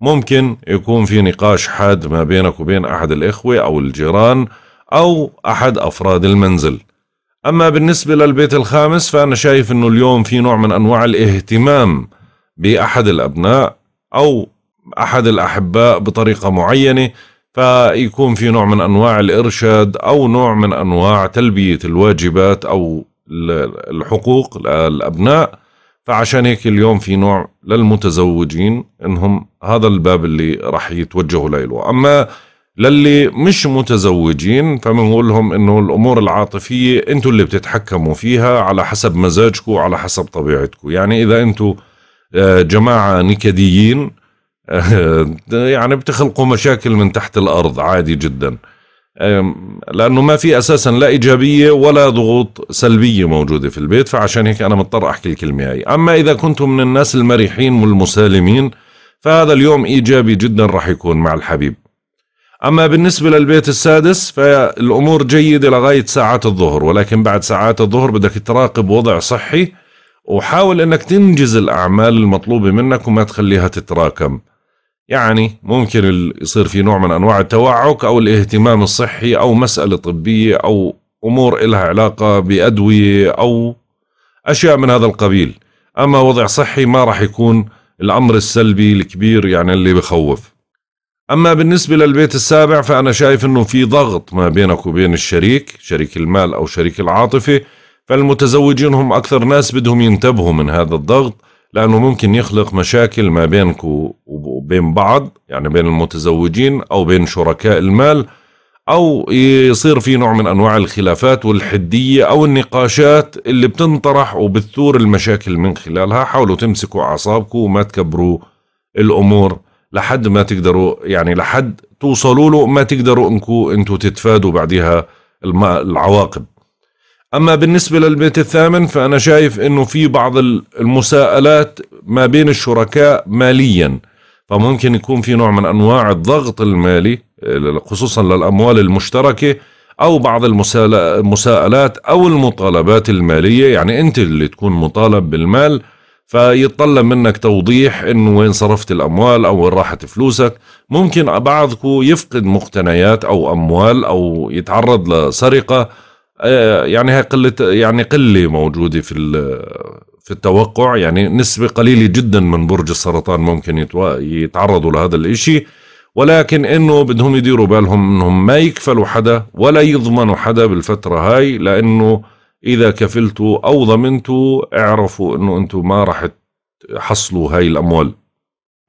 ممكن يكون في نقاش حاد ما بينك وبين احد الاخوه او الجيران او احد افراد المنزل اما بالنسبه للبيت الخامس فانا شايف انه اليوم في نوع من انواع الاهتمام باحد الابناء او احد الاحباء بطريقه معينه فيكون في نوع من انواع الارشاد او نوع من انواع تلبيه الواجبات او الحقوق للابناء فعشان هيك اليوم في نوع للمتزوجين انهم هذا الباب اللي راح يتوجهوا له اما للي مش متزوجين فبنقول لهم انه الامور العاطفيه انتم اللي بتتحكموا فيها على حسب مزاجكم وعلى حسب طبيعتكم يعني اذا انتم آه، جماعه نكديين آه، يعني بتخلقوا مشاكل من تحت الارض عادي جدا لانه ما في اساسا لا ايجابيه ولا ضغوط سلبيه موجوده في البيت فعشان هيك انا مضطر احكي الكلمه هاي اما اذا كنتم من الناس المريحين والمسالمين فهذا اليوم ايجابي جدا راح يكون مع الحبيب اما بالنسبه للبيت السادس فالامور جيده لغايه ساعات الظهر ولكن بعد ساعات الظهر بدك تراقب وضع صحي وحاول انك تنجز الاعمال المطلوبه منك وما تخليها تتراكم يعني ممكن يصير في نوع من أنواع التوعك أو الاهتمام الصحي أو مسألة طبية أو أمور إلها علاقة بأدوية أو أشياء من هذا القبيل أما وضع صحي ما راح يكون الأمر السلبي الكبير يعني اللي بخوف أما بالنسبة للبيت السابع فأنا شايف أنه في ضغط ما بينك وبين الشريك شريك المال أو شريك العاطفة فالمتزوجين هم أكثر ناس بدهم ينتبهوا من هذا الضغط لأنه ممكن يخلق مشاكل ما بينك وبين بعض يعني بين المتزوجين أو بين شركاء المال أو يصير في نوع من أنواع الخلافات والحدية أو النقاشات اللي بتنطرح وبتثور المشاكل من خلالها حاولوا تمسكوا أعصابكم وما تكبروا الأمور لحد ما تقدروا يعني لحد توصلوا له ما تقدروا انكم انتم تتفادوا بعدها العواقب اما بالنسبه للبيت الثامن فانا شايف انه في بعض المساءلات ما بين الشركاء ماليا فممكن يكون في نوع من انواع الضغط المالي خصوصا للاموال المشتركه او بعض المساءلات او المطالبات الماليه يعني انت اللي تكون مطالب بالمال فيتطلب منك توضيح انه وين صرفت الاموال او وين راحت فلوسك ممكن بعضكم يفقد مقتنيات او اموال او يتعرض لسرقه آه، يعني هي قله يعني قله موجوده في في التوقع يعني نسبه قليله جدا من برج السرطان ممكن يتعرضوا لهذا الإشي ولكن انه بدهم يديروا بالهم انهم ما يكفلوا حدا ولا يضمنوا حدا بالفتره هاي لانه اذا كفلتوا او ضمنتوا اعرفوا انه انتم ما راح تحصلوا هاي الاموال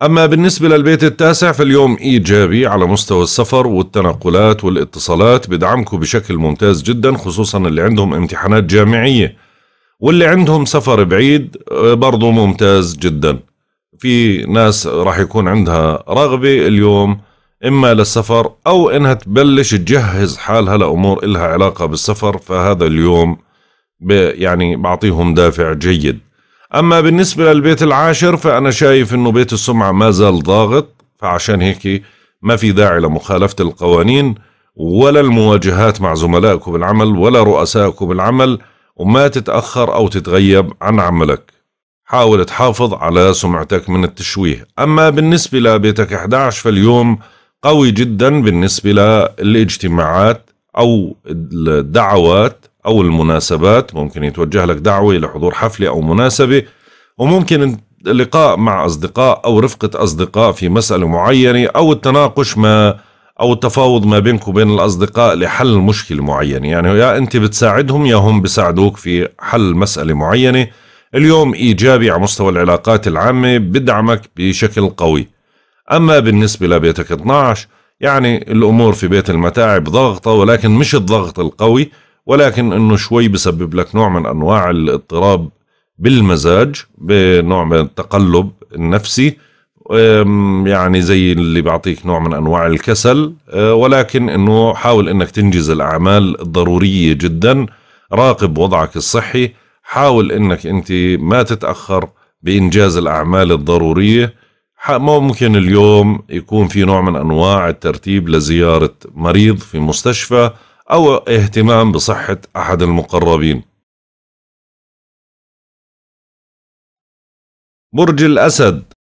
أما بالنسبة للبيت التاسع فاليوم إيجابي على مستوى السفر والتنقلات والاتصالات بدعمكم بشكل ممتاز جدا خصوصا اللي عندهم امتحانات جامعية واللي عندهم سفر بعيد آه، برضو ممتاز جدا في ناس راح يكون عندها رغبة اليوم إما للسفر أو إنها تبلش تجهز حالها لأمور إلها علاقة بالسفر فهذا اليوم يعني بعطيهم دافع جيد أما بالنسبة للبيت العاشر فأنا شايف أنه بيت السمعة ما زال ضاغط فعشان هيك ما في داعي لمخالفة القوانين ولا المواجهات مع زملائك بالعمل ولا رؤسائك بالعمل وما تتأخر أو تتغيب عن عملك حاول تحافظ على سمعتك من التشويه أما بالنسبة لبيتك 11 فاليوم قوي جدا بالنسبة للاجتماعات أو الدعوات أو المناسبات ممكن يتوجه لك دعوة لحضور حفلة أو مناسبة وممكن لقاء مع أصدقاء أو رفقة أصدقاء في مسألة معينة أو التناقش ما أو التفاوض ما بينك وبين الأصدقاء لحل مشكلة معينة يعني يا أنت بتساعدهم يا هم بيساعدوك في حل مسألة معينة اليوم إيجابي على مستوى العلاقات العامة بدعمك بشكل قوي أما بالنسبة لبيتك 12 يعني الأمور في بيت المتاعب ضغطة ولكن مش الضغط القوي ولكن انه شوي بسبب لك نوع من انواع الاضطراب بالمزاج بنوع من التقلب النفسي يعني زي اللي بيعطيك نوع من انواع الكسل أه، ولكن انه حاول انك تنجز الاعمال الضروريه جدا راقب وضعك الصحي حاول انك انت ما تتاخر بانجاز الاعمال الضروريه ممكن اليوم يكون في نوع من انواع الترتيب لزياره مريض في مستشفى أو اهتمام بصحة أحد المقربين برج الأسد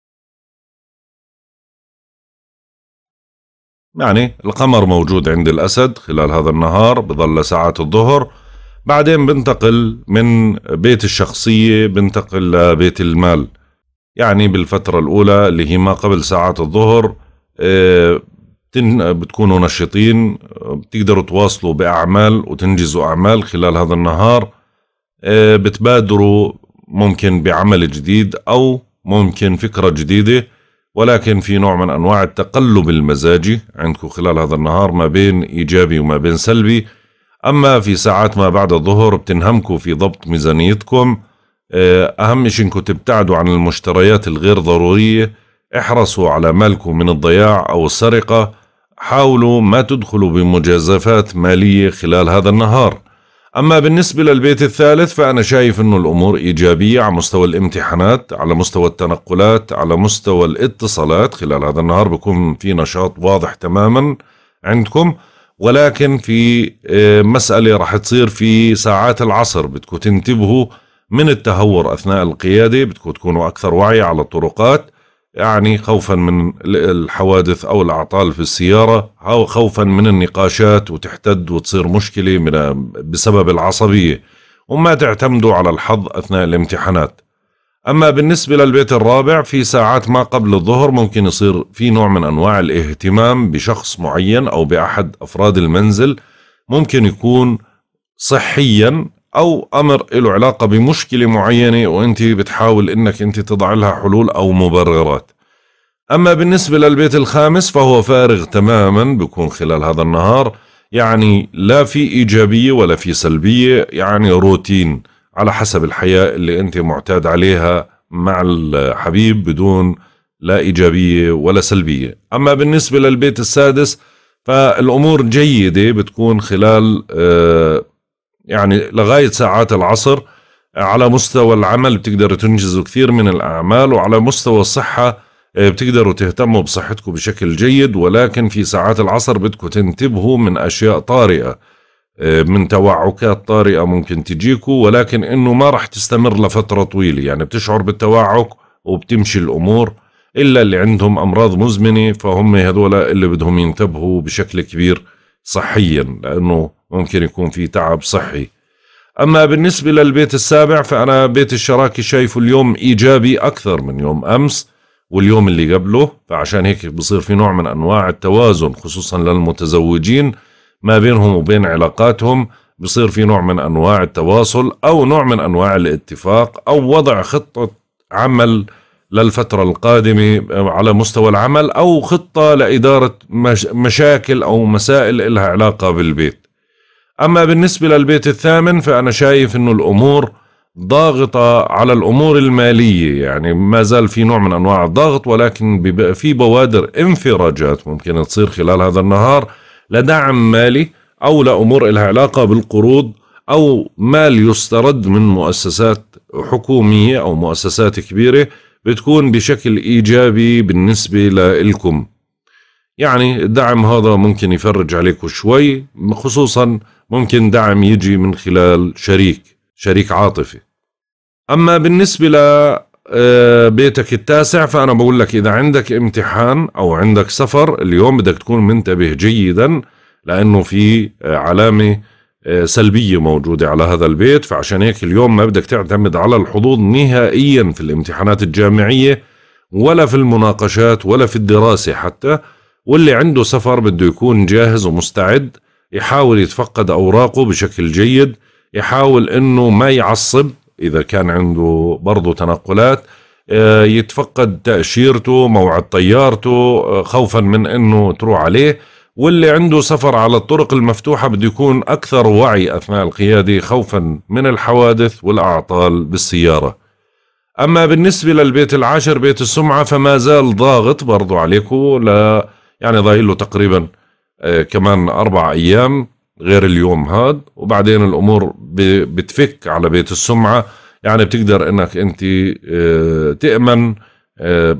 يعني القمر موجود عند الأسد خلال هذا النهار بظل ساعات الظهر بعدين بنتقل من بيت الشخصية بنتقل لبيت المال يعني بالفترة الأولى اللي هي ما قبل ساعات الظهر آه، بتن... آه، بتكونوا نشيطين آه، بتقدروا تواصلوا بأعمال وتنجزوا أعمال خلال هذا النهار آه، بتبادروا ممكن بعمل جديد أو ممكن فكرة جديدة ولكن في نوع من أنواع التقلب المزاجي عندكم خلال هذا النهار ما بين إيجابي وما بين سلبي أما في ساعات ما بعد الظهر بتنهمكم في ضبط ميزانيتكم أهم شيء إنكم تبتعدوا عن المشتريات الغير ضرورية احرصوا على مالكم من الضياع أو السرقة حاولوا ما تدخلوا بمجازفات مالية خلال هذا النهار أما بالنسبة للبيت الثالث فأنا شايف أنه الأمور إيجابية على مستوى الامتحانات على مستوى التنقلات على مستوى الاتصالات خلال هذا النهار بكون في نشاط واضح تماما عندكم ولكن في آه، مسألة رح تصير في ساعات العصر بدكم تنتبهوا من التهور أثناء القيادة بدكم تكونوا أكثر وعي على الطرقات يعني خوفا من الحوادث أو الأعطال في السيارة أو خوفا من النقاشات وتحتد وتصير مشكلة من بسبب العصبية وما تعتمدوا على الحظ أثناء الامتحانات أما بالنسبة للبيت الرابع في ساعات ما قبل الظهر ممكن يصير في نوع من أنواع الاهتمام بشخص معين أو بأحد أفراد المنزل ممكن يكون صحيا او امر له علاقه بمشكله معينه وانت بتحاول انك انت تضع لها حلول او مبررات اما بالنسبه للبيت الخامس فهو فارغ تماما بكون خلال هذا النهار يعني لا في ايجابيه ولا في سلبيه يعني روتين على حسب الحياه اللي انت معتاد عليها مع الحبيب بدون لا ايجابيه ولا سلبيه اما بالنسبه للبيت السادس فالامور جيده بتكون خلال آه، يعني لغاية ساعات العصر على مستوى العمل بتقدروا تنجزوا كثير من الأعمال وعلى مستوى الصحة آه، بتقدروا تهتموا بصحتكم بشكل جيد ولكن في ساعات العصر بدكم تنتبهوا من أشياء طارئة آه، من توعكات طارئة ممكن تجيكم ولكن إنه ما راح تستمر لفترة طويلة يعني بتشعر بالتوعك وبتمشي الأمور إلا اللي عندهم أمراض مزمنة فهم هذول اللي بدهم ينتبهوا بشكل كبير صحيا لأنه ممكن يكون في تعب صحي أما بالنسبة للبيت السابع فأنا بيت الشراكة شايفه اليوم إيجابي أكثر من يوم أمس واليوم اللي قبله فعشان هيك بصير في نوع من أنواع التوازن خصوصا للمتزوجين ما بينهم وبين علاقاتهم بصير في نوع من أنواع التواصل أو نوع من أنواع الاتفاق أو وضع خطة عمل للفترة القادمة على مستوى العمل أو خطة لإدارة مشاكل أو مسائل إلها علاقة بالبيت أما بالنسبة للبيت الثامن فأنا شايف أنه الأمور ضاغطة على الأمور المالية يعني ما زال في نوع من أنواع الضغط ولكن في بوادر انفراجات ممكن تصير خلال هذا النهار لدعم مالي أو لأمور لها علاقة بالقروض أو مال يسترد من مؤسسات حكومية أو مؤسسات كبيرة بتكون بشكل إيجابي بالنسبة لإلكم يعني الدعم هذا ممكن يفرج عليكم شوي خصوصا ممكن دعم يجي من خلال شريك شريك عاطفي أما بالنسبة ل آه، بيتك التاسع فأنا بقول لك إذا عندك امتحان أو عندك سفر اليوم بدك تكون منتبه جيدا لأنه في آه، علامة آه، سلبية موجودة على هذا البيت فعشان هيك اليوم ما بدك تعتمد على الحظوظ نهائيا في الامتحانات الجامعية ولا في المناقشات ولا في الدراسة حتى واللي عنده سفر بده يكون جاهز ومستعد يحاول يتفقد أوراقه بشكل جيد يحاول أنه ما يعصب إذا كان عنده برضه تنقلات آه، يتفقد تأشيرته موعد طيارته آه، خوفا من أنه تروح عليه واللي عنده سفر على الطرق المفتوحة بده يكون أكثر وعي أثناء القيادة خوفا من الحوادث والأعطال بالسيارة أما بالنسبة للبيت العاشر بيت السمعة فما زال ضاغط برضو عليكم لا يعني ضايل له تقريبا آه، كمان أربع أيام غير اليوم هاد وبعدين الأمور بتفك على بيت السمعة يعني بتقدر إنك أنت آه، تأمن آه،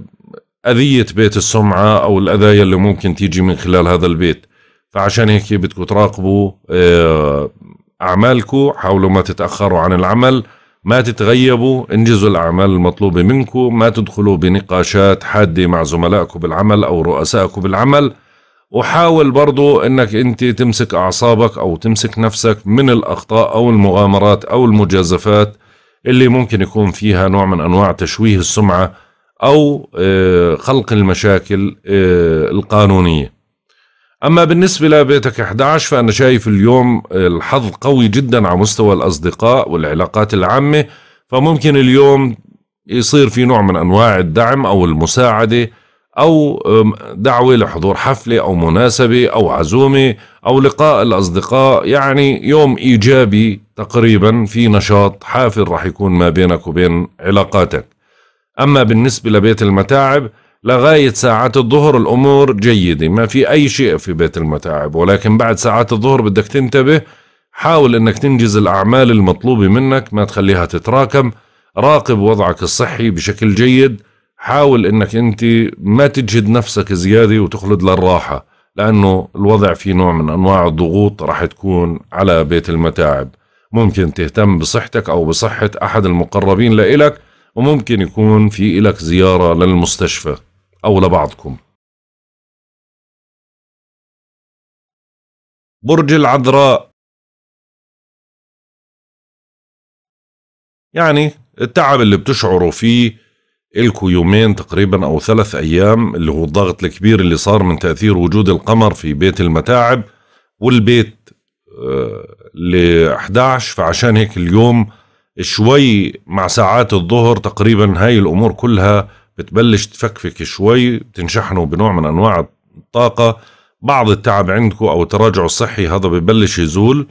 أذية بيت السمعة أو الأذايا اللي ممكن تيجي من خلال هذا البيت فعشان هيك بدكم تراقبوا أعمالكم حاولوا ما تتأخروا عن العمل ما تتغيبوا انجزوا الأعمال المطلوبة منكم ما تدخلوا بنقاشات حادة مع زملائكم بالعمل أو رؤسائكم بالعمل وحاول برضو انك انت تمسك اعصابك او تمسك نفسك من الاخطاء او المغامرات او المجازفات اللي ممكن يكون فيها نوع من انواع تشويه السمعه او آه، خلق المشاكل آه، القانونيه. اما بالنسبه لبيتك 11 فانا شايف اليوم الحظ قوي جدا على مستوى الاصدقاء والعلاقات العامه فممكن اليوم يصير في نوع من انواع الدعم او المساعده أو دعوة لحضور حفلة أو مناسبة أو عزومة أو لقاء الأصدقاء يعني يوم إيجابي تقريبا في نشاط حافل رح يكون ما بينك وبين علاقاتك أما بالنسبة لبيت المتاعب لغاية ساعات الظهر الأمور جيدة ما في أي شيء في بيت المتاعب ولكن بعد ساعات الظهر بدك تنتبه حاول أنك تنجز الأعمال المطلوبة منك ما تخليها تتراكم راقب وضعك الصحي بشكل جيد حاول انك انت ما تجهد نفسك زياده وتخلد للراحه لانه الوضع في نوع من انواع الضغوط راح تكون على بيت المتاعب ممكن تهتم بصحتك او بصحه احد المقربين لإلك وممكن يكون في إلك زياره للمستشفى او لبعضكم برج العذراء يعني التعب اللي بتشعروا فيه إلكو يومين تقريبا أو ثلاث أيام اللي هو الضغط الكبير اللي صار من تأثير وجود القمر في بيت المتاعب والبيت آه، ل 11 فعشان هيك اليوم شوي مع ساعات الظهر تقريبا هاي الأمور كلها بتبلش تفكفك شوي بتنشحنوا بنوع من أنواع الطاقة بعض التعب عندكم أو التراجع الصحي هذا ببلش يزول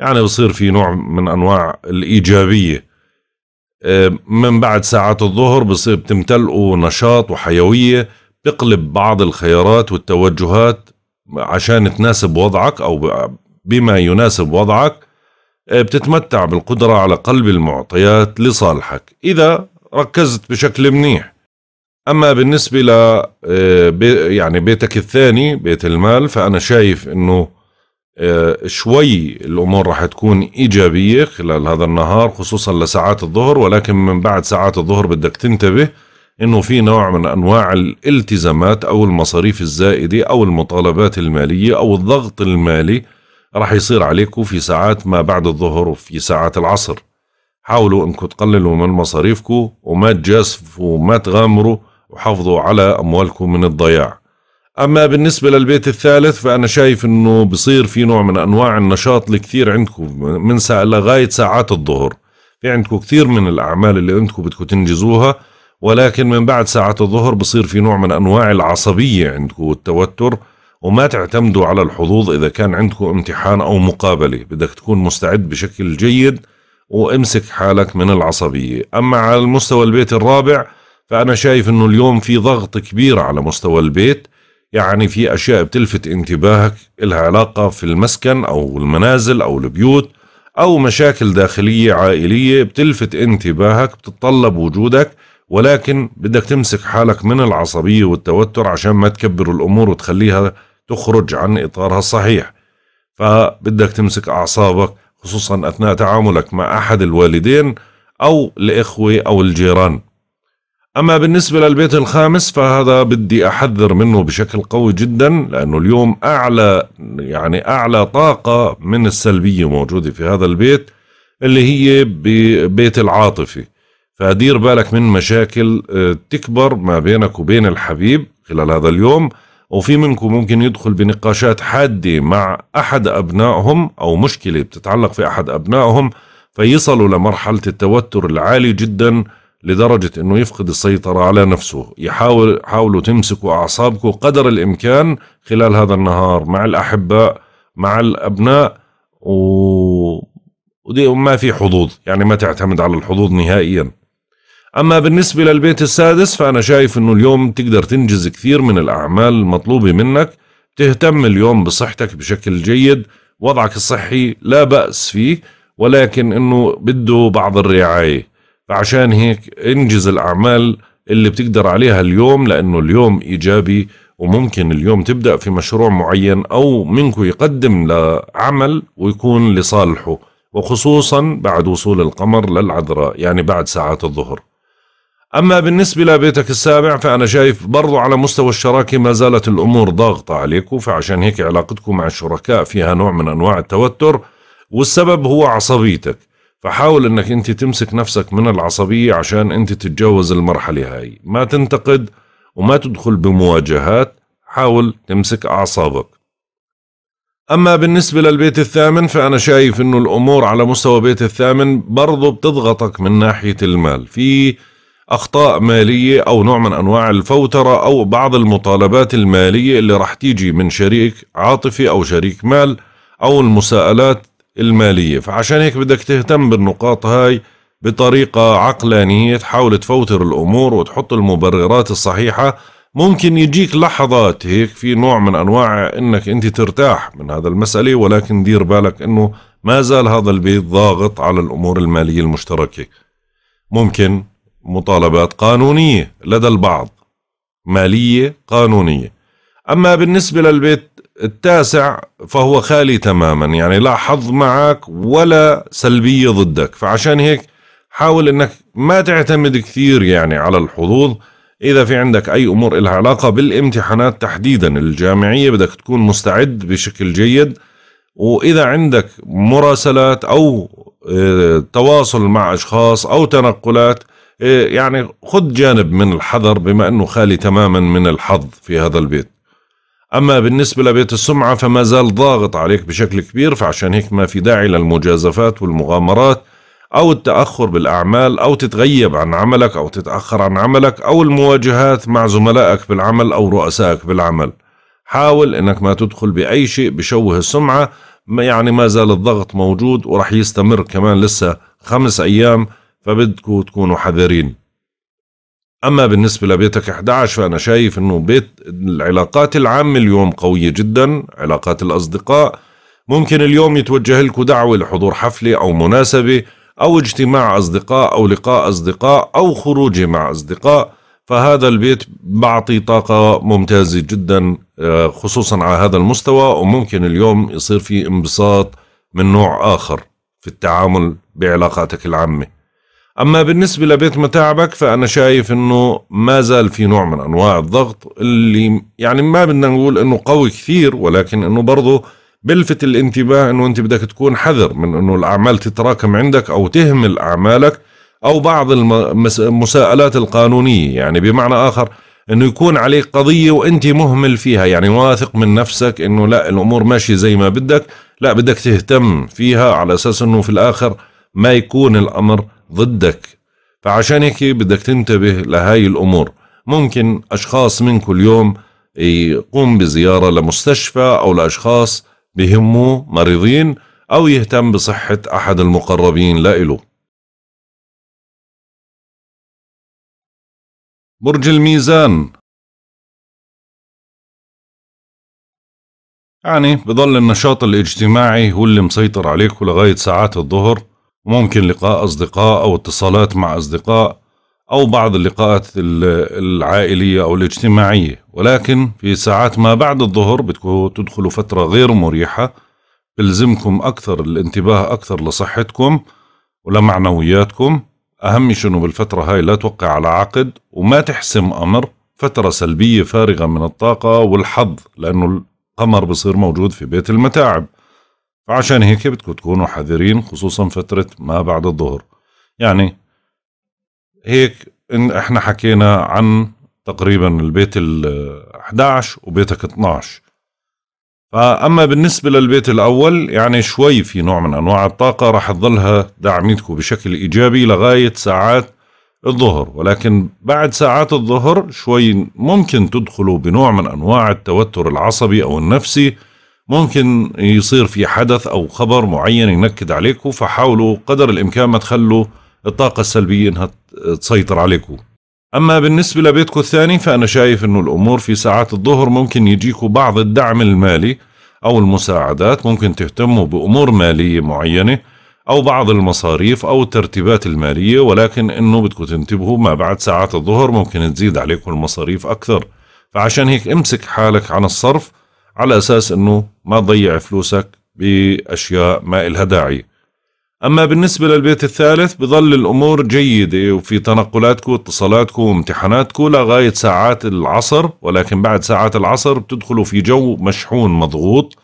يعني بصير في نوع من أنواع الإيجابية آه، من بعد ساعات الظهر بصير بتمتلئوا نشاط وحيوية بقلب بعض الخيارات والتوجهات عشان تناسب وضعك أو بما يناسب وضعك آه، بتتمتع بالقدرة على قلب المعطيات لصالحك إذا ركزت بشكل منيح أما بالنسبة ل آه، يعني بيتك الثاني بيت المال فأنا شايف أنه آه، شوي الامور راح تكون ايجابيه خلال هذا النهار خصوصا لساعات الظهر ولكن من بعد ساعات الظهر بدك تنتبه انه في نوع من انواع الالتزامات او المصاريف الزائده او المطالبات الماليه او الضغط المالي راح يصير عليكم في ساعات ما بعد الظهر وفي ساعات العصر حاولوا انكم تقللوا من مصاريفكم وما تجاسفوا وما تغامروا وحافظوا على اموالكم من الضياع اما بالنسبه للبيت الثالث فانا شايف انه بصير في نوع من انواع النشاط الكثير عندكم من ساعه لغايه ساعات الظهر في عندكم كثير من الاعمال اللي عندكم بدكم تنجزوها ولكن من بعد ساعات الظهر بصير في نوع من انواع العصبيه عندكم والتوتر وما تعتمدوا على الحظوظ اذا كان عندكم امتحان او مقابله بدك تكون مستعد بشكل جيد وامسك حالك من العصبيه اما على المستوى البيت الرابع فانا شايف انه اليوم في ضغط كبير على مستوى البيت يعني في أشياء بتلفت انتباهك إلها علاقة في المسكن أو المنازل أو البيوت أو مشاكل داخلية عائلية بتلفت انتباهك بتتطلب وجودك ولكن بدك تمسك حالك من العصبية والتوتر عشان ما تكبر الأمور وتخليها تخرج عن إطارها الصحيح فبدك تمسك أعصابك خصوصا أثناء تعاملك مع أحد الوالدين أو الإخوة أو الجيران أما بالنسبة للبيت الخامس فهذا بدي أحذر منه بشكل قوي جدا لأنه اليوم أعلى يعني أعلى طاقة من السلبية موجودة في هذا البيت اللي هي ببيت العاطفة فدير بالك من مشاكل آه، تكبر ما بينك وبين الحبيب خلال هذا اليوم وفي منكم ممكن يدخل بنقاشات حادة مع أحد أبنائهم أو مشكلة بتتعلق في أحد أبنائهم فيصلوا لمرحلة التوتر العالي جداً لدرجة انه يفقد السيطرة على نفسه يحاول حاولوا تمسكوا اعصابكم قدر الامكان خلال هذا النهار مع الاحباء مع الابناء و ما في حظوظ يعني ما تعتمد على الحظوظ نهائيا اما بالنسبة للبيت السادس فانا شايف انه اليوم تقدر تنجز كثير من الاعمال المطلوبة منك تهتم اليوم بصحتك بشكل جيد وضعك الصحي لا بأس فيه ولكن انه بده بعض الرعايه عشان هيك انجز الأعمال اللي بتقدر عليها اليوم لأنه اليوم إيجابي وممكن اليوم تبدأ في مشروع معين أو منكم يقدم لعمل ويكون لصالحه وخصوصا بعد وصول القمر للعذراء يعني بعد ساعات الظهر أما بالنسبة لبيتك السابع فأنا شايف برضو على مستوى الشراكة ما زالت الأمور ضاغطة عليكم فعشان هيك علاقتكم مع الشركاء فيها نوع من أنواع التوتر والسبب هو عصبيتك فحاول انك انت تمسك نفسك من العصبية عشان انت تتجاوز المرحلة هاي ما تنتقد وما تدخل بمواجهات حاول تمسك أعصابك أما بالنسبة للبيت الثامن فأنا شايف أنه الأمور على مستوى بيت الثامن برضو بتضغطك من ناحية المال في أخطاء مالية أو نوع من أنواع الفوترة أو بعض المطالبات المالية اللي راح تيجي من شريك عاطفي أو شريك مال أو المساءلات المالية فعشان هيك بدك تهتم بالنقاط هاي بطريقة عقلانية تحاول تفوتر الأمور وتحط المبررات الصحيحة ممكن يجيك لحظات هيك في نوع من أنواع أنك أنت ترتاح من هذا المسألة ولكن دير بالك أنه ما زال هذا البيت ضاغط على الأمور المالية المشتركة ممكن مطالبات قانونية لدى البعض مالية قانونية أما بالنسبة للبيت التاسع فهو خالي تماما يعني لا حظ معك ولا سلبية ضدك فعشان هيك حاول انك ما تعتمد كثير يعني على الحظوظ إذا في عندك أي أمور لها علاقة بالامتحانات تحديدا الجامعية بدك تكون مستعد بشكل جيد وإذا عندك مراسلات أو آه، تواصل مع أشخاص أو تنقلات آه، يعني خذ جانب من الحذر بما أنه خالي تماما من الحظ في هذا البيت أما بالنسبة لبيت السمعة فما زال ضاغط عليك بشكل كبير فعشان هيك ما في داعي للمجازفات والمغامرات أو التأخر بالأعمال أو تتغيب عن عملك أو تتأخر عن عملك أو المواجهات مع زملائك بالعمل أو رؤسائك بالعمل حاول أنك ما تدخل بأي شيء بشوه السمعة يعني ما زال الضغط موجود ورح يستمر كمان لسه خمس أيام فبدكم تكونوا حذرين أما بالنسبة لبيتك 11 فأنا شايف أنه بيت العلاقات العامة اليوم قوية جدا علاقات الأصدقاء ممكن اليوم يتوجه لكم دعوة لحضور حفلة أو مناسبة أو اجتماع أصدقاء أو لقاء أصدقاء أو خروج مع أصدقاء فهذا البيت بعطي طاقة ممتازة جدا آه، خصوصا على هذا المستوى وممكن اليوم يصير في انبساط من نوع آخر في التعامل بعلاقاتك العامة أما بالنسبة لبيت متاعبك فأنا شايف أنه ما زال في نوع من أنواع الضغط اللي يعني ما بدنا نقول أنه قوي كثير ولكن أنه برضه بلفت الانتباه أنه أنت بدك تكون حذر من أنه الأعمال تتراكم عندك أو تهمل أعمالك أو بعض المساءلات القانونية يعني بمعنى آخر أنه يكون عليك قضية وأنت مهمل فيها يعني واثق من نفسك أنه لا الأمور ماشية زي ما بدك لا بدك تهتم فيها على أساس أنه في الآخر ما يكون الأمر ضدك فعشان هيك بدك تنتبه لهاي الأمور ممكن أشخاص كل اليوم يقوم بزيارة لمستشفى أو لأشخاص بهموه مريضين أو يهتم بصحة أحد المقربين لإله برج الميزان يعني بضل النشاط الاجتماعي هو اللي مسيطر عليك لغاية ساعات الظهر وممكن لقاء أصدقاء أو اتصالات مع أصدقاء أو بعض اللقاءات العائلية أو الاجتماعية ولكن في ساعات ما بعد الظهر تدخلوا فترة غير مريحة بلزمكم أكثر الانتباه أكثر لصحتكم ولمعنوياتكم أهم شنو بالفترة هاي لا توقع على عقد وما تحسم أمر فترة سلبية فارغة من الطاقة والحظ لأنه القمر بصير موجود في بيت المتاعب فعشان هيك بدكم تكونوا حذرين خصوصا فترة ما بعد الظهر يعني هيك إن احنا حكينا عن تقريبا البيت ال 11 وبيتك 12 فأما بالنسبة للبيت الأول يعني شوي في نوع من أنواع الطاقة راح تظلها داعمتكم بشكل إيجابي لغاية ساعات الظهر ولكن بعد ساعات الظهر شوي ممكن تدخلوا بنوع من أنواع التوتر العصبي أو النفسي ممكن يصير في حدث أو خبر معين ينكد عليكم فحاولوا قدر الإمكان ما تخلوا الطاقة السلبية إنها تسيطر عليكم أما بالنسبة لبيتكم الثاني فأنا شايف إنه الأمور في ساعات الظهر ممكن يجيكم بعض الدعم المالي أو المساعدات ممكن تهتموا بأمور مالية معينة أو بعض المصاريف أو الترتيبات المالية ولكن إنه بدكم تنتبهوا ما بعد ساعات الظهر ممكن تزيد عليكم المصاريف أكثر فعشان هيك امسك حالك عن الصرف على أساس أنه ما تضيع فلوسك بأشياء ما إلها داعي أما بالنسبة للبيت الثالث بظل الأمور جيدة وفي تنقلاتكم واتصالاتكم وامتحاناتكم لغاية ساعات العصر ولكن بعد ساعات العصر بتدخلوا في جو مشحون مضغوط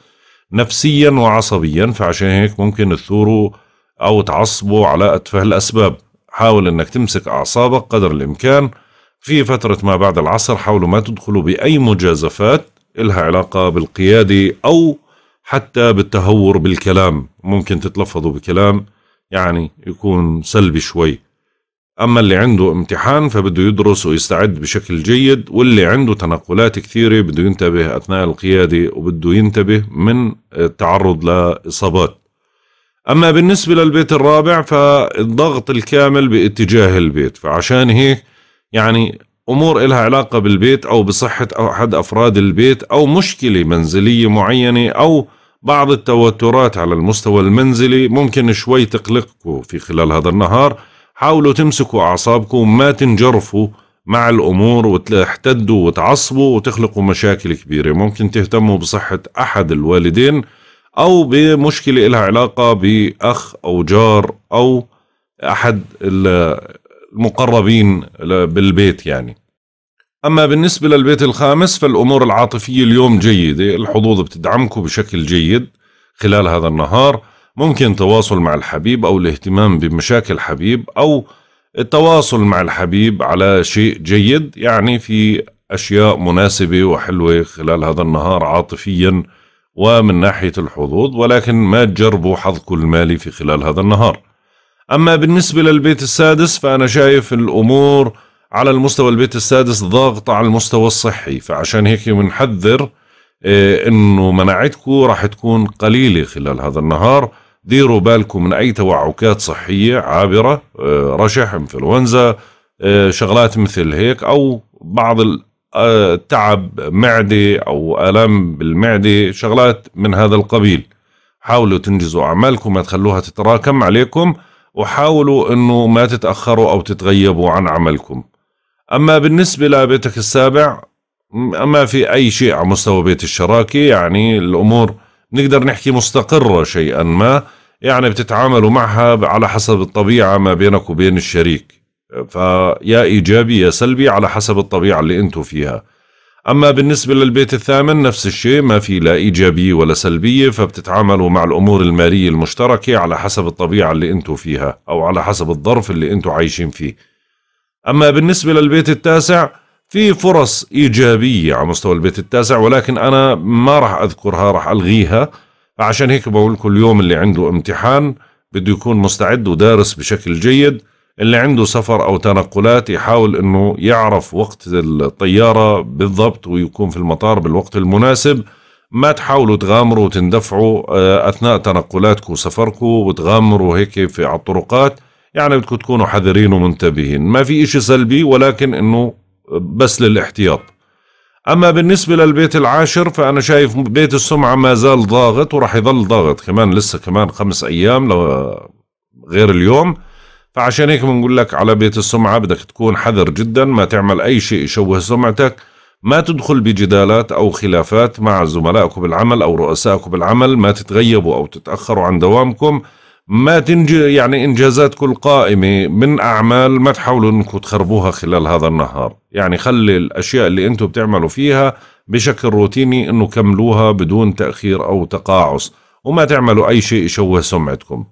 نفسيا وعصبيا فعشان هيك ممكن تثوروا أو تعصبوا على أتفه الأسباب حاول أنك تمسك أعصابك قدر الإمكان في فترة ما بعد العصر حاولوا ما تدخلوا بأي مجازفات إلها علاقة بالقيادة أو حتى بالتهور بالكلام ممكن تتلفظوا بكلام يعني يكون سلبي شوي أما اللي عنده امتحان فبده يدرس ويستعد بشكل جيد واللي عنده تنقلات كثيرة بده ينتبه أثناء القيادة وبده ينتبه من التعرض لإصابات أما بالنسبة للبيت الرابع فالضغط الكامل باتجاه البيت فعشان هيك يعني امور إلها علاقه بالبيت او بصحه احد افراد البيت او مشكله منزليه معينه او بعض التوترات على المستوى المنزلي ممكن شوي تقلقكم في خلال هذا النهار حاولوا تمسكوا اعصابكم ما تنجرفوا مع الامور وتحتدوا وتعصبوا وتخلقوا مشاكل كبيره ممكن تهتموا بصحه احد الوالدين او بمشكله لها علاقه باخ او جار او احد المقربين بالبيت يعني أما بالنسبة للبيت الخامس فالأمور العاطفية اليوم جيدة الحظوظ بتدعمكم بشكل جيد خلال هذا النهار ممكن تواصل مع الحبيب أو الاهتمام بمشاكل حبيب أو التواصل مع الحبيب على شيء جيد يعني في أشياء مناسبة وحلوة خلال هذا النهار عاطفيا ومن ناحية الحظوظ ولكن ما تجربوا حظكم المالي في خلال هذا النهار أما بالنسبة للبيت السادس فأنا شايف الأمور على المستوى البيت السادس ضاغطة على المستوى الصحي فعشان هيك بنحذر إيه، انه مناعتكم راح تكون قليلة خلال هذا النهار ديروا بالكم من اي توعكات صحية عابرة إيه، رشح انفلونزا إيه، شغلات مثل هيك او بعض آه، التعب معدة او الام بالمعدة شغلات من هذا القبيل حاولوا تنجزوا اعمالكم ما تخلوها تتراكم عليكم وحاولوا أنه ما تتأخروا أو تتغيبوا عن عملكم أما بالنسبة لبيتك السابع أما في أي شيء على مستوى بيت الشراكة يعني الأمور نقدر نحكي مستقرة شيئا ما يعني بتتعاملوا معها على حسب الطبيعة ما بينك وبين الشريك فيا إيجابي يا سلبي على حسب الطبيعة اللي أنتم فيها أما بالنسبة للبيت الثامن نفس الشيء ما في لا إيجابية ولا سلبية فبتتعاملوا مع الأمور المالية المشتركة على حسب الطبيعة اللي أنتوا فيها أو على حسب الظرف اللي أنتوا عايشين فيه أما بالنسبة للبيت التاسع في فرص إيجابية على مستوى البيت التاسع ولكن أنا ما راح أذكرها راح ألغيها فعشان هيك بقول لكم اليوم اللي عنده امتحان بده يكون مستعد ودارس بشكل جيد اللي عنده سفر او تنقلات يحاول انه يعرف وقت الطياره بالضبط ويكون في المطار بالوقت المناسب ما تحاولوا تغامروا وتندفعوا آه، اثناء تنقلاتكم وسفركم وتغامروا هيك في على الطرقات يعني بدكم تكونوا حذرين ومنتبهين ما في اشي سلبي ولكن انه بس للاحتياط اما بالنسبه للبيت العاشر فانا شايف بيت السمعه ما زال ضاغط وراح يضل ضاغط كمان لسه كمان خمس ايام لو غير اليوم فعشان هيك بنقول لك على بيت السمعة بدك تكون حذر جدا ما تعمل أي شيء يشوه سمعتك ما تدخل بجدالات أو خلافات مع زملائكم بالعمل أو رؤسائكم بالعمل ما تتغيبوا أو تتأخروا عن دوامكم ما تنج يعني إنجازاتكم القائمة من أعمال ما تحاولوا أنكم تخربوها خلال هذا النهار يعني خلي الأشياء اللي أنتم بتعملوا فيها بشكل روتيني أنه كملوها بدون تأخير أو تقاعس وما تعملوا أي شيء يشوه سمعتكم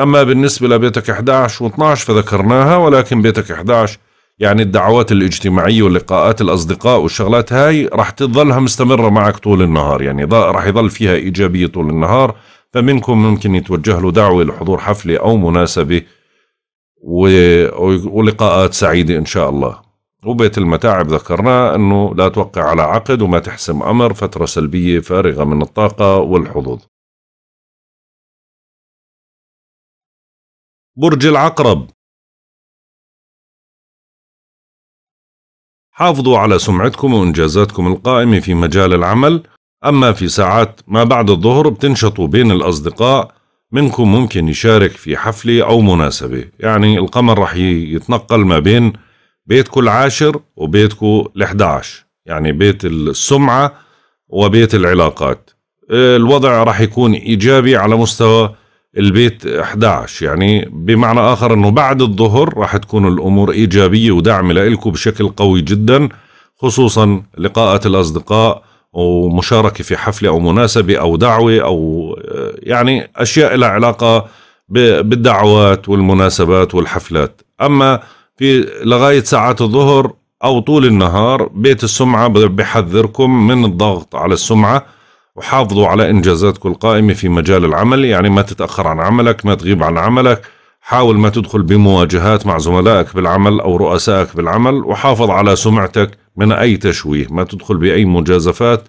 أما بالنسبة لبيتك 11 و12 فذكرناها ولكن بيتك 11 يعني الدعوات الاجتماعية ولقاءات الأصدقاء والشغلات هاي رح تظلها مستمرة معك طول النهار يعني رح يظل فيها إيجابية طول النهار فمنكم ممكن يتوجه له دعوة لحضور حفلة أو مناسبة ولقاءات سعيدة إن شاء الله وبيت المتاعب ذكرناه أنه لا توقع على عقد وما تحسم أمر فترة سلبية فارغة من الطاقة والحظوظ برج العقرب حافظوا على سمعتكم وإنجازاتكم القائمة في مجال العمل أما في ساعات ما بعد الظهر بتنشطوا بين الأصدقاء منكم ممكن يشارك في حفلة أو مناسبة يعني القمر رح يتنقل ما بين بيتكم العاشر وبيتكم الاحداش يعني بيت السمعة وبيت العلاقات آه، الوضع رح يكون إيجابي على مستوى البيت 11 يعني بمعنى آخر أنه بعد الظهر راح تكون الأمور إيجابية ودعم لكم بشكل قوي جدا خصوصا لقاءات الأصدقاء ومشاركة في حفلة أو مناسبة أو دعوة أو يعني أشياء لها علاقة بالدعوات والمناسبات والحفلات أما في لغاية ساعات الظهر أو طول النهار بيت السمعة بحذركم من الضغط على السمعة وحافظوا على إنجازاتكم القائمة في مجال العمل يعني ما تتأخر عن عملك ما تغيب عن عملك حاول ما تدخل بمواجهات مع زملائك بالعمل أو رؤسائك بالعمل وحافظ على سمعتك من أي تشويه ما تدخل بأي مجازفات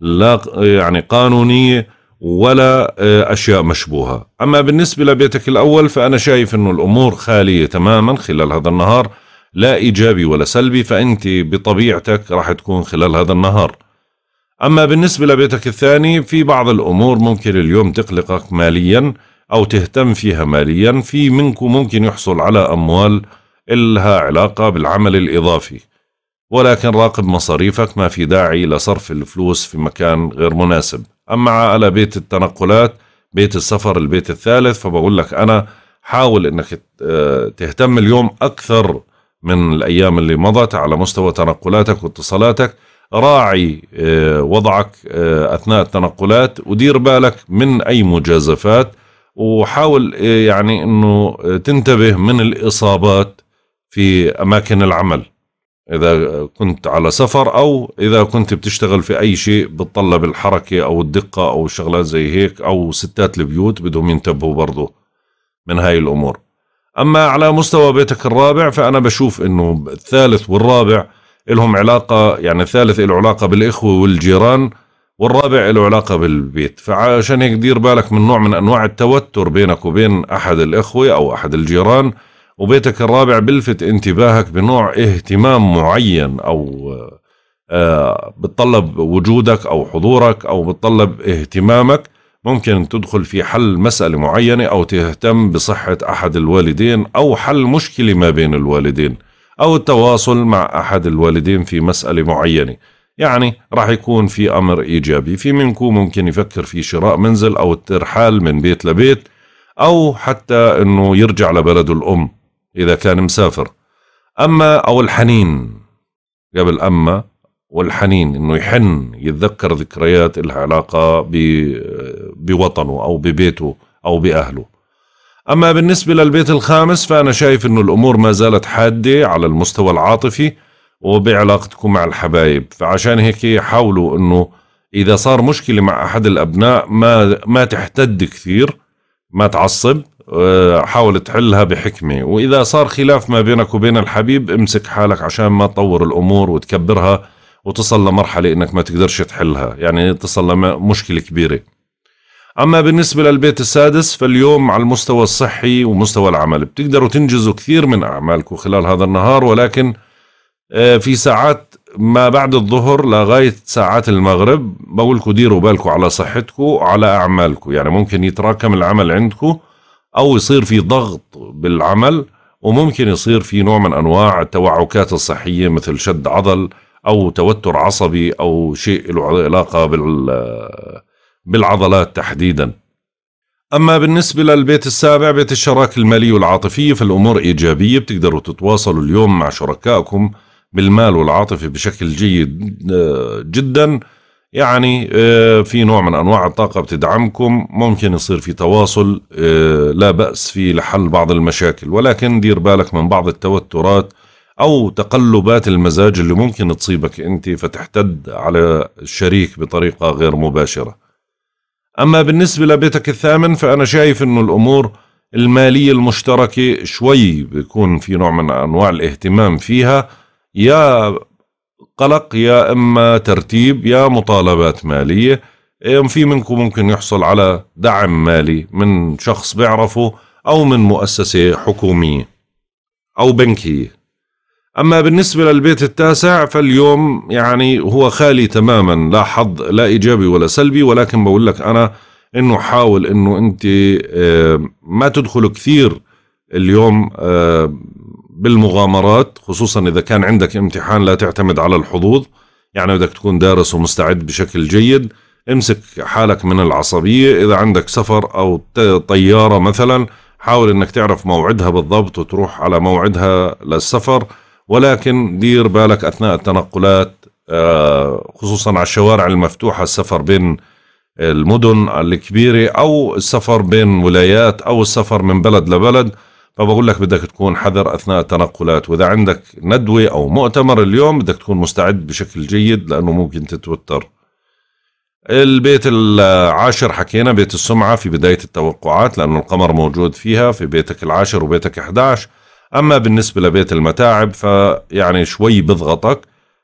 لا يعني قانونية ولا آه، أشياء مشبوهة أما بالنسبة لبيتك الأول فأنا شايف أنه الأمور خالية تماما خلال هذا النهار لا إيجابي ولا سلبي فأنت بطبيعتك راح تكون خلال هذا النهار أما بالنسبة لبيتك الثاني في بعض الأمور ممكن اليوم تقلقك ماليا أو تهتم فيها ماليا في منكم ممكن يحصل على أموال إلها علاقة بالعمل الإضافي ولكن راقب مصاريفك ما في داعي لصرف الفلوس في مكان غير مناسب أما على بيت التنقلات بيت السفر البيت الثالث فبقول لك أنا حاول أنك آه، تهتم اليوم أكثر من الأيام اللي مضت على مستوى تنقلاتك واتصالاتك راعي آه، وضعك آه، اثناء التنقلات ودير بالك من اي مجازفات وحاول آه، يعني انه تنتبه من الاصابات في اماكن العمل اذا كنت على سفر او اذا كنت بتشتغل في اي شيء بتطلب الحركه او الدقه او شغلات زي هيك او ستات البيوت بدهم ينتبهوا برضه من هاي الامور اما على مستوى بيتك الرابع فانا بشوف انه الثالث والرابع لهم علاقة يعني الثالث له علاقة بالإخوة والجيران والرابع له علاقة بالبيت فعشان هيك دير بالك من نوع من أنواع التوتر بينك وبين أحد الإخوة أو أحد الجيران وبيتك الرابع بلفت انتباهك بنوع اهتمام معين أو آه بتطلب وجودك أو حضورك أو بتطلب اهتمامك ممكن تدخل في حل مسألة معينة أو تهتم بصحة أحد الوالدين أو حل مشكلة ما بين الوالدين أو التواصل مع أحد الوالدين في مسألة معينة يعني راح يكون في أمر إيجابي في منكم ممكن يفكر في شراء منزل أو الترحال من بيت لبيت أو حتى أنه يرجع لبلده الأم إذا كان مسافر أما أو الحنين قبل أما والحنين أنه يحن يتذكر ذكريات لها علاقة بوطنه أو ببيته أو بأهله أما بالنسبة للبيت الخامس فأنا شايف أنه الأمور ما زالت حادة على المستوى العاطفي وبعلاقتكم مع الحبايب فعشان هيك حاولوا أنه إذا صار مشكلة مع أحد الأبناء ما, ما تحتد كثير ما تعصب آه، حاول تحلها بحكمة وإذا صار خلاف ما بينك وبين الحبيب امسك حالك عشان ما تطور الأمور وتكبرها وتصل لمرحلة إنك ما تقدرش تحلها يعني تصل لمشكلة كبيرة أما بالنسبة للبيت السادس فاليوم على المستوى الصحي ومستوى العمل بتقدروا تنجزوا كثير من أعمالكم خلال هذا النهار ولكن آه، في ساعات ما بعد الظهر لغاية ساعات المغرب بقولكم ديروا بالكم على صحتكم وعلى أعمالكم يعني ممكن يتراكم العمل عندكم أو يصير في ضغط بالعمل وممكن يصير في نوع من أنواع التوعكات الصحية مثل شد عضل أو توتر عصبي أو شيء له علاقة بال آه، بالعضلات تحديدا أما بالنسبة للبيت السابع بيت الشراكة المالية والعاطفية فالأمور إيجابية بتقدروا تتواصلوا اليوم مع شركائكم بالمال والعاطفة بشكل جيد آه، جدا يعني آه، في نوع من أنواع الطاقة بتدعمكم ممكن يصير في تواصل آه، لا بأس فيه لحل بعض المشاكل ولكن دير بالك من بعض التوترات أو تقلبات المزاج اللي ممكن تصيبك أنت فتحتد على الشريك بطريقة غير مباشرة أما بالنسبة لبيتك الثامن فأنا شايف إنه الأمور المالية المشتركة شوي بيكون في نوع من أنواع الاهتمام فيها يا قلق يا إما ترتيب يا مطالبات مالية في منكم ممكن يحصل على دعم مالي من شخص بيعرفه أو من مؤسسة حكومية أو بنكية أما بالنسبة للبيت التاسع فاليوم يعني هو خالي تماما لا حظ لا إيجابي ولا سلبي ولكن بقول لك أنا أنه حاول أنه أنت آه، ما تدخل كثير اليوم آه، بالمغامرات خصوصا إذا كان عندك امتحان لا تعتمد على الحظوظ يعني بدك تكون دارس ومستعد بشكل جيد امسك حالك من العصبية إذا عندك سفر أو طيارة مثلا حاول أنك تعرف موعدها بالضبط وتروح على موعدها للسفر ولكن دير بالك أثناء التنقلات آه، خصوصا على الشوارع المفتوحة السفر بين المدن الكبيرة أو السفر بين ولايات أو السفر من بلد لبلد فبقول لك بدك تكون حذر أثناء التنقلات وإذا عندك ندوة أو مؤتمر اليوم بدك تكون مستعد بشكل جيد لأنه ممكن تتوتر البيت العاشر حكينا بيت السمعة في بداية التوقعات لأنه القمر موجود فيها في بيتك العاشر وبيتك 11 أما بالنسبة لبيت المتاعب فيعني شوي بضغطك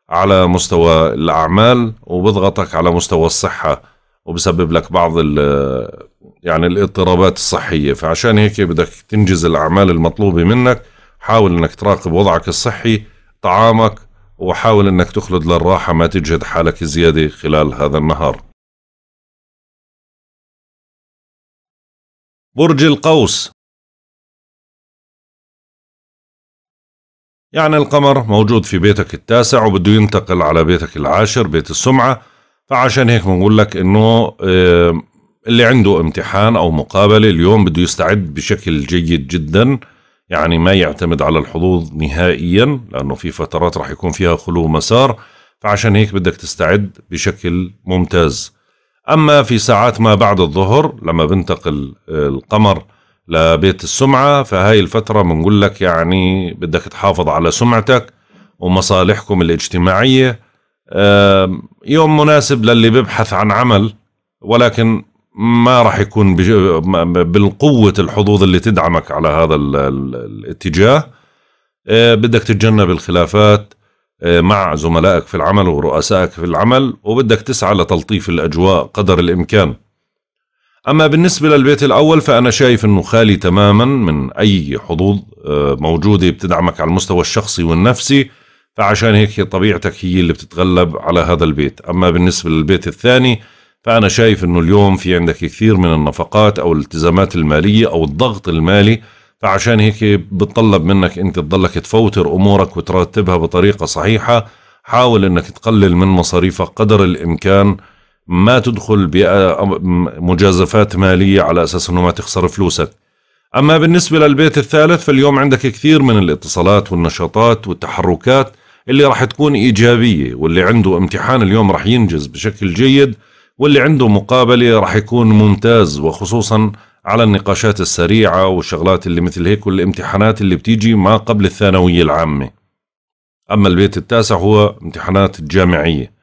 على مستوى الأعمال وبضغطك على مستوى الصحة وبسبب لك بعض يعني الاضطرابات الصحية فعشان هيك بدك تنجز الأعمال المطلوبة منك حاول أنك تراقب وضعك الصحي طعامك وحاول أنك تخلد للراحة ما تجهد حالك زيادة خلال هذا النهار برج القوس يعني القمر موجود في بيتك التاسع وبده ينتقل على بيتك العاشر بيت السمعة فعشان هيك بنقول لك انه اللي عنده امتحان او مقابلة اليوم بده يستعد بشكل جيد جدا يعني ما يعتمد على الحظوظ نهائيا لانه في فترات راح يكون فيها خلو مسار فعشان هيك بدك تستعد بشكل ممتاز اما في ساعات ما بعد الظهر لما بنتقل آه، القمر لبيت السمعة فهاي الفترة بنقول لك يعني بدك تحافظ على سمعتك ومصالحكم الاجتماعية يوم مناسب للي ببحث عن عمل ولكن ما راح يكون بالقوة الحظوظ اللي تدعمك على هذا الاتجاه آه، بدك تتجنب الخلافات آه، مع زملائك في العمل ورؤسائك في العمل وبدك تسعى لتلطيف الأجواء قدر الإمكان أما بالنسبة للبيت الأول فأنا شايف أنه خالي تماما من أي حظوظ آه، موجودة بتدعمك على المستوى الشخصي والنفسي فعشان هيك طبيعتك هي اللي بتتغلب على هذا البيت أما بالنسبة للبيت الثاني فأنا شايف أنه اليوم في عندك كثير من النفقات أو الالتزامات المالية أو الضغط المالي فعشان هيك بتطلب منك أنت تضلك تفوتر أمورك وترتبها بطريقة صحيحة حاول أنك تقلل من مصاريفك قدر الإمكان ما تدخل بمجازفات مالية على أساس أنه ما تخسر فلوسك أما بالنسبة للبيت الثالث فاليوم عندك كثير من الاتصالات والنشاطات والتحركات اللي راح تكون إيجابية واللي عنده امتحان اليوم راح ينجز بشكل جيد واللي عنده مقابلة راح يكون ممتاز وخصوصا على النقاشات السريعة والشغلات اللي مثل هيك والامتحانات اللي بتيجي ما قبل الثانوية العامة أما البيت التاسع هو امتحانات الجامعية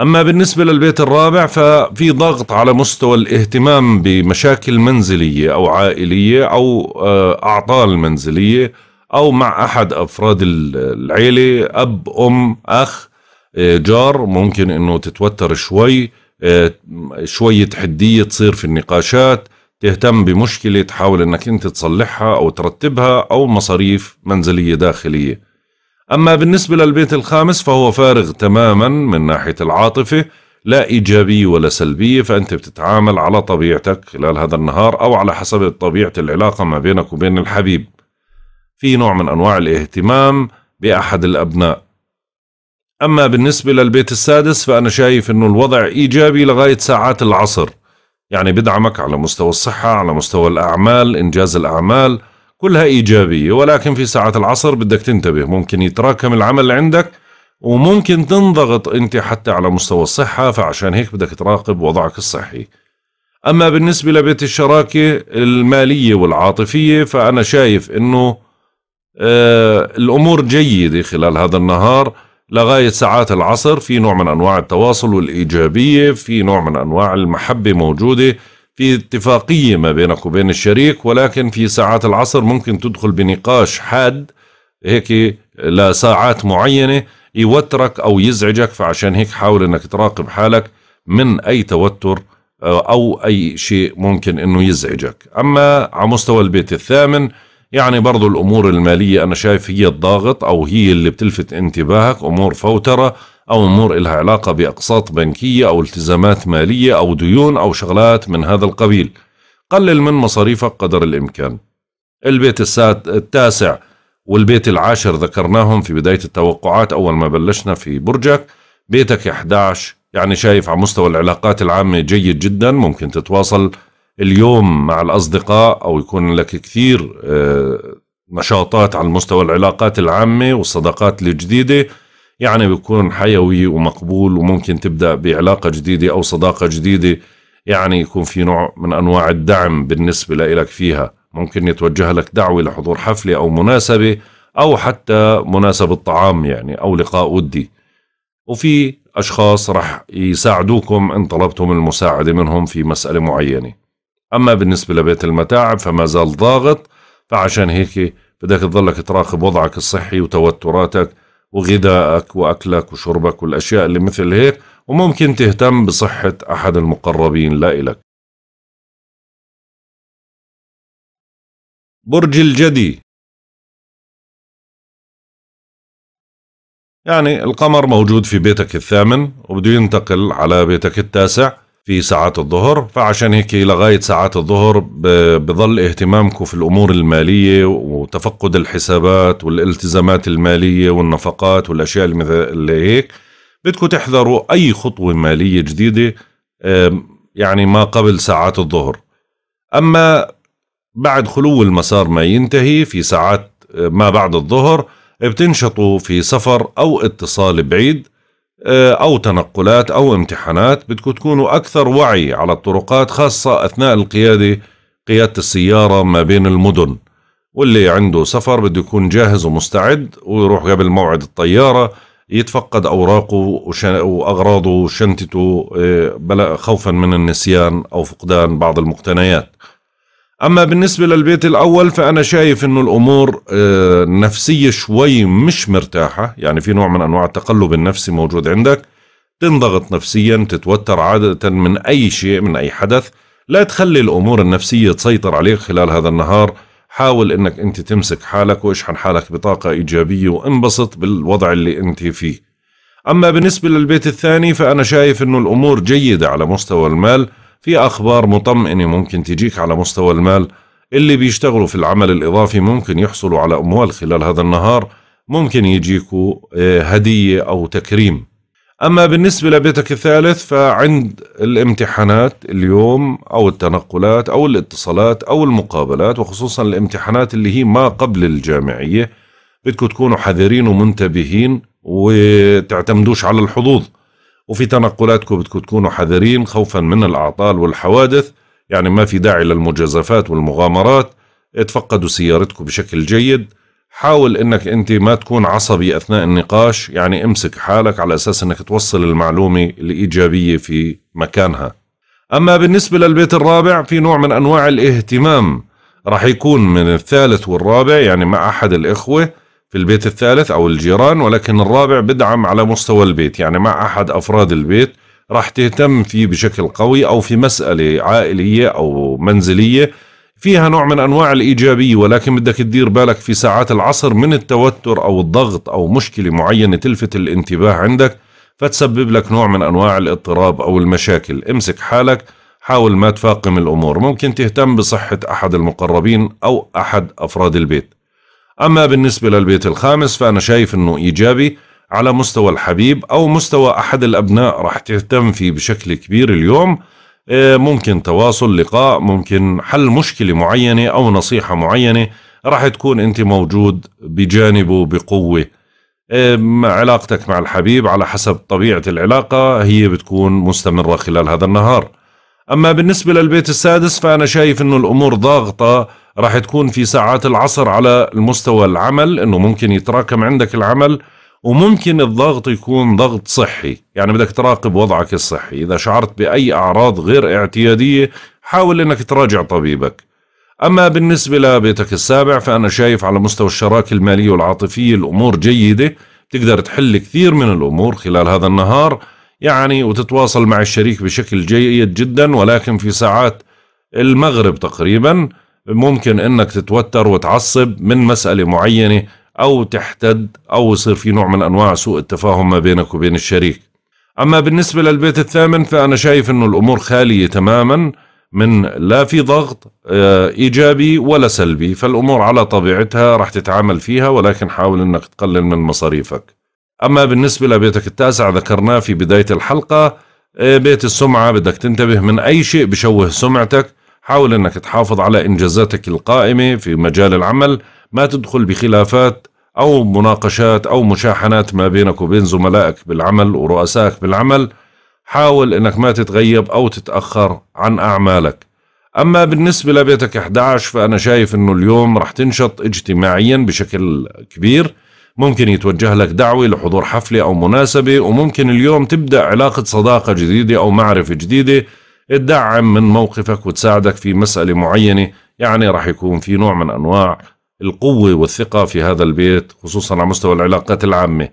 أما بالنسبة للبيت الرابع ففي ضغط على مستوى الاهتمام بمشاكل منزلية أو عائلية أو آه، أعطال منزلية أو مع أحد أفراد العيلة أب أم أخ آه، جار ممكن أنه تتوتر شوي آه، شوية حدية تصير في النقاشات تهتم بمشكلة تحاول أنك أنت تصلحها أو ترتبها أو مصاريف منزلية داخلية أما بالنسبة للبيت الخامس فهو فارغ تماما من ناحية العاطفة لا إيجابية ولا سلبية فأنت بتتعامل على طبيعتك خلال هذا النهار أو على حسب طبيعة العلاقة ما بينك وبين الحبيب في نوع من أنواع الاهتمام بأحد الأبناء أما بالنسبة للبيت السادس فأنا شايف أنه الوضع إيجابي لغاية ساعات العصر يعني بدعمك على مستوى الصحة على مستوى الأعمال إنجاز الأعمال كلها إيجابية ولكن في ساعات العصر بدك تنتبه ممكن يتراكم العمل عندك وممكن تنضغط أنت حتى على مستوى الصحة فعشان هيك بدك تراقب وضعك الصحي أما بالنسبة لبيت الشراكة المالية والعاطفية فأنا شايف أنه آه الأمور جيدة خلال هذا النهار لغاية ساعات العصر في نوع من أنواع التواصل والإيجابية في نوع من أنواع المحبة موجودة في اتفاقية ما بينك وبين الشريك ولكن في ساعات العصر ممكن تدخل بنقاش حاد هيك لساعات معينة يوترك أو يزعجك فعشان هيك حاول أنك تراقب حالك من أي توتر آه، أو أي شيء ممكن أنه يزعجك أما على مستوى البيت الثامن يعني برضو الأمور المالية أنا شايف هي الضاغط أو هي اللي بتلفت انتباهك أمور فوترة أو أمور إلها علاقة بأقساط بنكية أو التزامات مالية أو ديون أو شغلات من هذا القبيل قلل من مصاريفك قدر الإمكان البيت التاسع والبيت العاشر ذكرناهم في بداية التوقعات أول ما بلشنا في برجك بيتك 11 يعني شايف على مستوى العلاقات العامة جيد جدا ممكن تتواصل اليوم مع الأصدقاء أو يكون لك كثير آه، نشاطات على مستوى العلاقات العامة والصداقات الجديدة يعني بيكون حيوي ومقبول وممكن تبدأ بعلاقة جديدة أو صداقة جديدة يعني يكون في نوع من أنواع الدعم بالنسبة لإلك فيها ممكن يتوجه لك دعوة لحضور حفلة أو مناسبة أو حتى مناسبة طعام يعني أو لقاء ودي وفي أشخاص رح يساعدوكم إن طلبتم المساعدة منهم في مسألة معينة أما بالنسبة لبيت المتاعب فما زال ضاغط فعشان هيك بدك تضلك تراقب وضعك الصحي وتوتراتك وغذائك وأكلك وشربك والأشياء اللي مثل هيك وممكن تهتم بصحة أحد المقربين لإلك برج الجدي يعني القمر موجود في بيتك الثامن وبده ينتقل على بيتك التاسع في ساعات الظهر فعشان هيك لغاية ساعات الظهر بظل اهتمامكم في الأمور المالية وتفقد الحسابات والالتزامات المالية والنفقات والأشياء اللي هيك بدكم تحذروا أي خطوة مالية جديدة يعني ما قبل ساعات الظهر أما بعد خلو المسار ما ينتهي في ساعات آه، ما بعد الظهر بتنشطوا في سفر أو اتصال بعيد آه، أو تنقلات أو امتحانات بدكم تكونوا أكثر وعي على الطرقات خاصة أثناء القيادة قيادة السيارة ما بين المدن واللي عنده سفر بده يكون جاهز ومستعد ويروح قبل موعد الطيارة يتفقد أوراقه وأغراضه وشنتته آه، خوفا من النسيان أو فقدان بعض المقتنيات اما بالنسبه للبيت الاول فانا شايف انه الامور آه، نفسيه شوي مش مرتاحه يعني في نوع من انواع التقلب النفسي موجود عندك تنضغط نفسيا تتوتر عاده من اي شيء من اي حدث لا تخلي الامور النفسيه تسيطر عليك خلال هذا النهار حاول انك انت تمسك حالك واشحن حالك بطاقه ايجابيه وانبسط بالوضع اللي انت فيه اما بالنسبه للبيت الثاني فانا شايف انه الامور جيده على مستوى المال في أخبار مطمئنة ممكن تجيك على مستوى المال اللي بيشتغلوا في العمل الإضافي ممكن يحصلوا على أموال خلال هذا النهار ممكن يجيكوا آه، هدية أو تكريم أما بالنسبة لبيتك الثالث فعند الامتحانات اليوم أو التنقلات أو الاتصالات أو المقابلات وخصوصا الامتحانات اللي هي ما قبل الجامعية بدكم تكونوا حذرين ومنتبهين وتعتمدوش على الحظوظ وفي تنقلاتكم بدكم تكونوا حذرين خوفا من الأعطال والحوادث يعني ما في داعي للمجازفات والمغامرات تفقدوا سيارتكم بشكل جيد حاول انك انت ما تكون عصبي اثناء النقاش يعني امسك حالك على اساس انك توصل المعلومه الايجابيه في مكانها اما بالنسبه للبيت الرابع في نوع من انواع الاهتمام راح يكون من الثالث والرابع يعني مع احد الاخوه في البيت الثالث أو الجيران ولكن الرابع بدعم على مستوى البيت يعني مع أحد أفراد البيت راح تهتم فيه بشكل قوي أو في مسألة عائلية أو منزلية فيها نوع من أنواع الإيجابية ولكن بدك تدير بالك في ساعات العصر من التوتر أو الضغط أو مشكلة معينة تلفت الانتباه عندك فتسبب لك نوع من أنواع الاضطراب أو المشاكل امسك حالك حاول ما تفاقم الأمور ممكن تهتم بصحة أحد المقربين أو أحد أفراد البيت أما بالنسبة للبيت الخامس فأنا شايف أنه إيجابي على مستوى الحبيب أو مستوى أحد الأبناء راح تهتم فيه بشكل كبير اليوم آه، ممكن تواصل لقاء ممكن حل مشكلة معينة أو نصيحة معينة راح تكون أنت موجود بجانبه بقوة آه، علاقتك مع الحبيب على حسب طبيعة العلاقة هي بتكون مستمرة خلال هذا النهار أما بالنسبة للبيت السادس فأنا شايف أنه الأمور ضاغطة راح تكون في ساعات العصر على المستوى العمل انه ممكن يتراكم عندك العمل وممكن الضغط يكون ضغط صحي يعني بدك تراقب وضعك الصحي إذا شعرت بأي أعراض غير اعتيادية حاول أنك تراجع طبيبك أما بالنسبة لبيتك السابع فأنا شايف على مستوى الشراكة المالية والعاطفية الأمور جيدة تقدر تحل كثير من الأمور خلال هذا النهار يعني وتتواصل مع الشريك بشكل جيد جدا ولكن في ساعات المغرب تقريبا ممكن انك تتوتر وتعصب من مسألة معينة او تحتد او يصير في نوع من انواع سوء التفاهم ما بينك وبين الشريك اما بالنسبة للبيت الثامن فانا شايف انه الامور خالية تماما من لا في ضغط آه، ايجابي ولا سلبي فالامور على طبيعتها راح تتعامل فيها ولكن حاول انك تقلل من مصاريفك اما بالنسبه لبيتك التاسع ذكرناه في بدايه الحلقه آه، بيت السمعه بدك تنتبه من اي شيء بشوه سمعتك حاول أنك تحافظ على إنجازاتك القائمة في مجال العمل ما تدخل بخلافات أو مناقشات أو مشاحنات ما بينك وبين زملائك بالعمل ورؤسائك بالعمل حاول أنك ما تتغيب أو تتأخر عن أعمالك أما بالنسبة لبيتك 11 فأنا شايف أنه اليوم رح تنشط اجتماعيا بشكل كبير ممكن يتوجه لك دعوة لحضور حفلة أو مناسبة وممكن اليوم تبدأ علاقة صداقة جديدة أو معرفة جديدة تدعم من موقفك وتساعدك في مسألة معينة يعني راح يكون في نوع من أنواع القوة والثقة في هذا البيت خصوصا على مستوى العلاقات العامة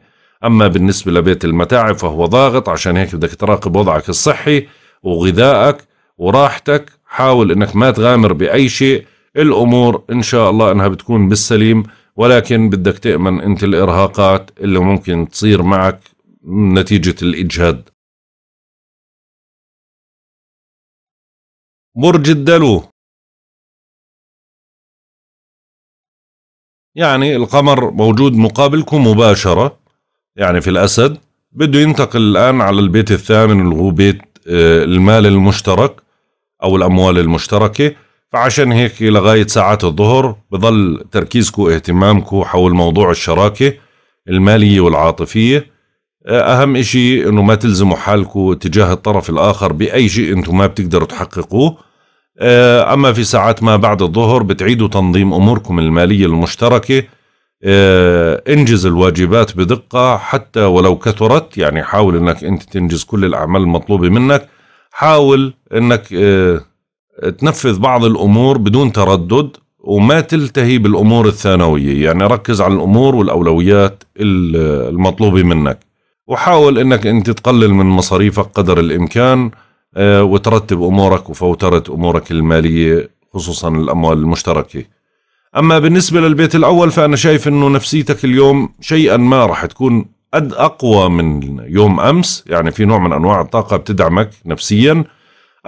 أما بالنسبة لبيت المتاعب فهو ضاغط عشان هيك بدك تراقب وضعك الصحي وغذائك وراحتك حاول انك ما تغامر بأي شيء الأمور إن شاء الله أنها بتكون بالسليم ولكن بدك تأمن أنت الإرهاقات اللي ممكن تصير معك نتيجة الإجهاد برج الدلو يعني القمر موجود مقابلكم مباشرة يعني في الأسد بده ينتقل الآن على البيت الثامن اللي هو بيت آه، المال المشترك أو الأموال المشتركة فعشان هيك لغاية ساعات الظهر بضل تركيزكم واهتمامكم حول موضوع الشراكة المالية والعاطفية آه، أهم إشي إنه ما تلزموا حالكم تجاه الطرف الآخر بأي شيء أنتم ما بتقدروا تحققوه آه، أما في ساعات ما بعد الظهر بتعيدوا تنظيم أموركم المالية المشتركة آه، انجز الواجبات بدقة حتى ولو كثرت يعني حاول أنك أنت تنجز كل الأعمال المطلوبة منك حاول أنك آه، تنفذ بعض الأمور بدون تردد وما تلتهي بالأمور الثانوية يعني ركز على الأمور والأولويات المطلوبة منك وحاول أنك أنت تقلل من مصاريفك قدر الإمكان آه، وترتب امورك وفوتره امورك الماليه خصوصا الاموال المشتركه. اما بالنسبه للبيت الاول فانا شايف انه نفسيتك اليوم شيئا ما راح تكون قد اقوى من يوم امس، يعني في نوع من انواع الطاقه بتدعمك نفسيا.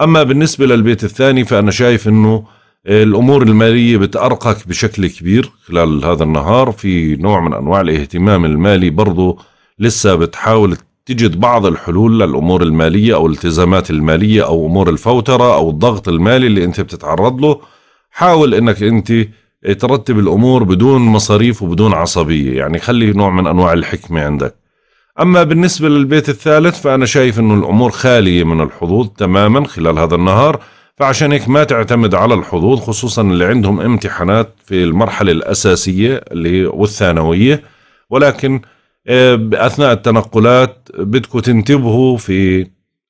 اما بالنسبه للبيت الثاني فانا شايف انه آه، الامور الماليه بتارقك بشكل كبير خلال هذا النهار في نوع من انواع الاهتمام المالي برضه لسه بتحاول تجد بعض الحلول للأمور المالية أو الالتزامات المالية أو أمور الفوترة أو الضغط المالي اللي أنت بتتعرض له حاول أنك أنت ترتب الأمور بدون مصاريف وبدون عصبية يعني خلي نوع من أنواع الحكمة عندك أما بالنسبة للبيت الثالث فأنا شايف أنه الأمور خالية من الحظوظ تماما خلال هذا النهار فعشان هيك ما تعتمد على الحظوظ خصوصا اللي عندهم امتحانات في المرحلة الأساسية اللي والثانوية ولكن آه، اثناء التنقلات بدكم تنتبهوا في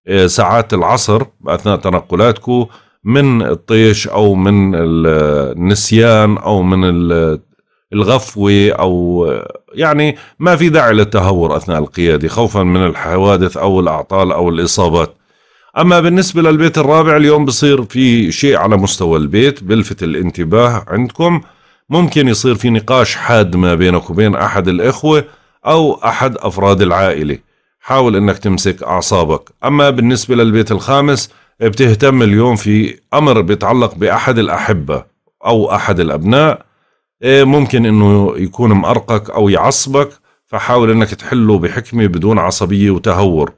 آه، ساعات العصر اثناء تنقلاتكم من الطيش او من النسيان او من الغفوه او آه، يعني ما في داعي للتهور اثناء القياده خوفا من الحوادث او الاعطال او الاصابات اما بالنسبه للبيت الرابع اليوم بصير في شيء على مستوى البيت بلفت الانتباه عندكم ممكن يصير في نقاش حاد ما بينك وبين احد الاخوه أو أحد أفراد العائلة حاول أنك تمسك أعصابك أما بالنسبة للبيت الخامس بتهتم اليوم في أمر بيتعلق بأحد الأحبة أو أحد الأبناء إيه، ممكن أنه يكون مأرقك أو يعصبك فحاول أنك تحله بحكمة بدون عصبية وتهور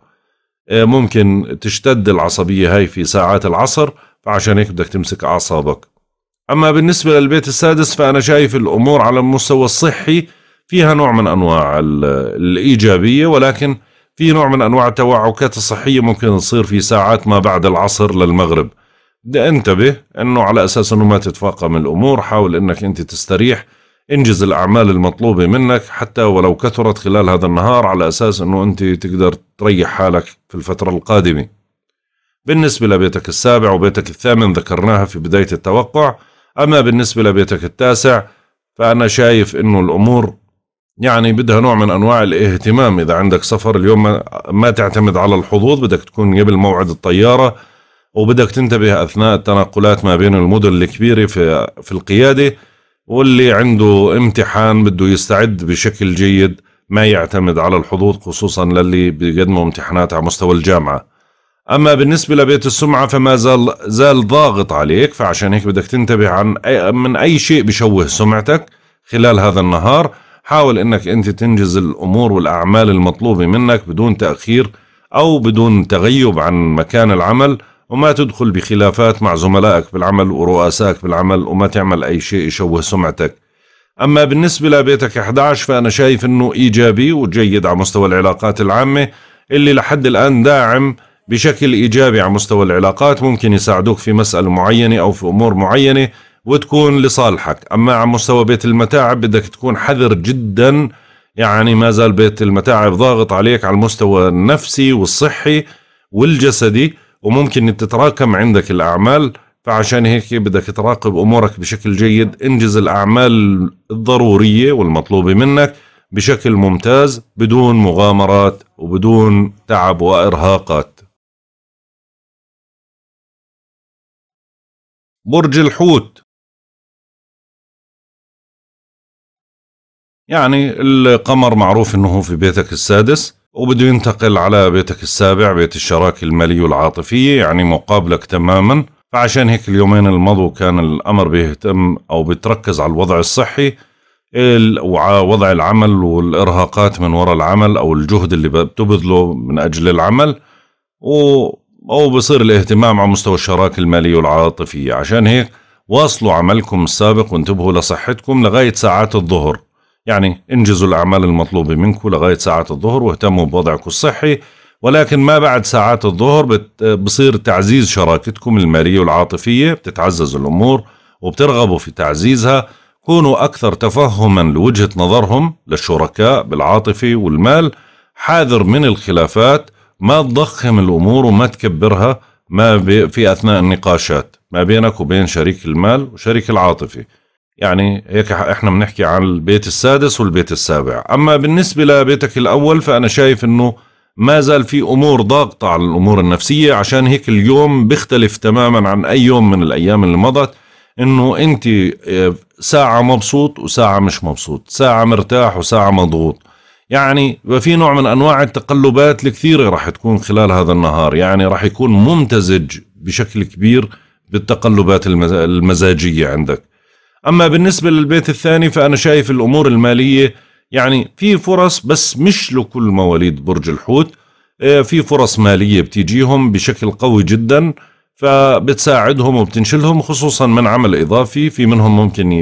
إيه، ممكن تشتد العصبية هاي في ساعات العصر فعشان هيك بدك تمسك أعصابك أما بالنسبة للبيت السادس فأنا شايف الأمور على المستوى الصحي فيها نوع من انواع الايجابيه ولكن في نوع من انواع التوعكات الصحيه ممكن تصير في ساعات ما بعد العصر للمغرب انتبه انه على اساس انه ما تتفاقم الامور حاول انك انت تستريح انجز الاعمال المطلوبه منك حتى ولو كثرت خلال هذا النهار على اساس انه انت تقدر تريح حالك في الفتره القادمه بالنسبه لبيتك السابع وبيتك الثامن ذكرناها في بدايه التوقع اما بالنسبه لبيتك التاسع فانا شايف انه الامور يعني بدها نوع من انواع الاهتمام اذا عندك سفر اليوم ما, ما تعتمد على الحظوظ بدك تكون قبل موعد الطياره وبدك تنتبه اثناء التنقلات ما بين المدن الكبيره في في القياده واللي عنده امتحان بده يستعد بشكل جيد ما يعتمد على الحظوظ خصوصا للي بيقدموا امتحانات على مستوى الجامعه اما بالنسبه لبيت السمعه فما زال زال ضاغط عليك فعشان هيك بدك تنتبه عن أي من اي شيء بشوه سمعتك خلال هذا النهار حاول انك انت تنجز الامور والاعمال المطلوبة منك بدون تأخير او بدون تغيب عن مكان العمل وما تدخل بخلافات مع زملائك بالعمل ورؤسائك بالعمل وما تعمل اي شيء يشوه سمعتك اما بالنسبة لبيتك 11 فانا شايف انه ايجابي وجيد على مستوى العلاقات العامة اللي لحد الان داعم بشكل ايجابي على مستوى العلاقات ممكن يساعدوك في مسألة معينة او في امور معينة وتكون لصالحك أما على مستوى بيت المتاعب بدك تكون حذر جدا يعني ما زال بيت المتاعب ضاغط عليك على المستوى النفسي والصحي والجسدي وممكن تتراكم عندك الأعمال فعشان هيك بدك تراقب أمورك بشكل جيد انجز الأعمال الضرورية والمطلوبة منك بشكل ممتاز بدون مغامرات وبدون تعب وإرهاقات برج الحوت يعني القمر معروف انه في بيتك السادس وبده ينتقل على بيتك السابع بيت الشراكة المالية والعاطفية يعني مقابلك تماما فعشان هيك اليومين المضوا كان الأمر بيهتم أو بتركز على الوضع الصحي ووضع العمل والإرهاقات من وراء العمل أو الجهد اللي بتبذله من أجل العمل و أو بصير الاهتمام على مستوى الشراكة المالية والعاطفية عشان هيك واصلوا عملكم السابق وانتبهوا لصحتكم لغاية ساعات الظهر يعني انجزوا الأعمال المطلوبة منكم لغاية ساعات الظهر واهتموا بوضعكم الصحي ولكن ما بعد ساعات الظهر بصير تعزيز شراكتكم المالية والعاطفية بتتعزز الأمور وبترغبوا في تعزيزها كونوا أكثر تفهما لوجهة نظرهم للشركاء بالعاطفة والمال حاذر من الخلافات ما تضخم الأمور وما تكبرها ما في أثناء النقاشات ما بينك وبين شريك المال وشريك العاطفة يعني هيك احنا بنحكي عن البيت السادس والبيت السابع اما بالنسبة لبيتك الاول فانا شايف انه ما زال في امور ضاغطة على الامور النفسية عشان هيك اليوم بيختلف تماما عن اي يوم من الايام اللي مضت انه انت آه، ساعة مبسوط وساعة مش مبسوط ساعة مرتاح وساعة مضغوط يعني في نوع من انواع التقلبات الكثيرة راح تكون خلال هذا النهار يعني راح يكون ممتزج بشكل كبير بالتقلبات المزاجية عندك أما بالنسبة للبيت الثاني فأنا شايف الأمور المالية يعني في فرص بس مش لكل مواليد برج الحوت آه، في فرص مالية بتيجيهم بشكل قوي جدا فبتساعدهم وبتنشلهم خصوصا من عمل إضافي في منهم ممكن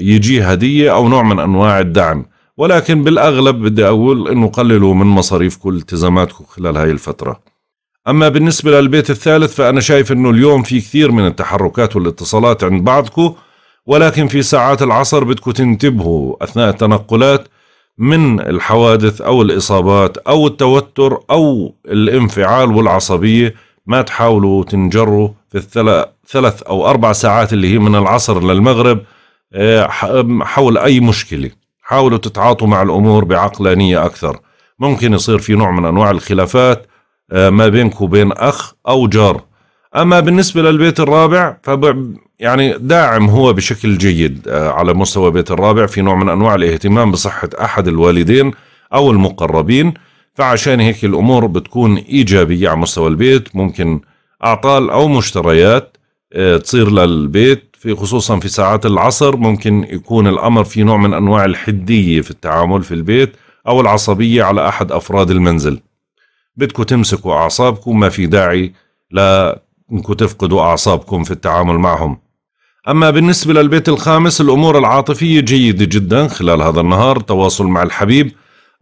يجي هدية أو نوع من أنواع الدعم ولكن بالأغلب بدي أقول أنه قللوا من مصاريفكم التزاماتكم خلال هاي الفترة أما بالنسبة للبيت الثالث فأنا شايف أنه اليوم في كثير من التحركات والاتصالات عند بعضكم ولكن في ساعات العصر بدكم تنتبهوا أثناء التنقلات من الحوادث أو الإصابات أو التوتر أو الانفعال والعصبية ما تحاولوا تنجروا في الثلاث أو أربع ساعات اللي هي من العصر للمغرب آه، حول أي مشكلة حاولوا تتعاطوا مع الأمور بعقلانية أكثر ممكن يصير في نوع من أنواع الخلافات آه، ما بينك وبين أخ أو جار أما بالنسبة للبيت الرابع ف يعني داعم هو بشكل جيد آه، على مستوى بيت الرابع في نوع من أنواع الاهتمام بصحة أحد الوالدين أو المقربين فعشان هيك الأمور بتكون إيجابية على مستوى البيت ممكن أعطال أو مشتريات آه، تصير للبيت في خصوصا في ساعات العصر ممكن يكون الأمر في نوع من أنواع الحدية في التعامل في البيت أو العصبية على أحد أفراد المنزل بدكم تمسكوا أعصابكم ما في داعي لا انكم تفقدوا أعصابكم في التعامل معهم أما بالنسبة للبيت الخامس الأمور العاطفية جيدة جدا خلال هذا النهار تواصل مع الحبيب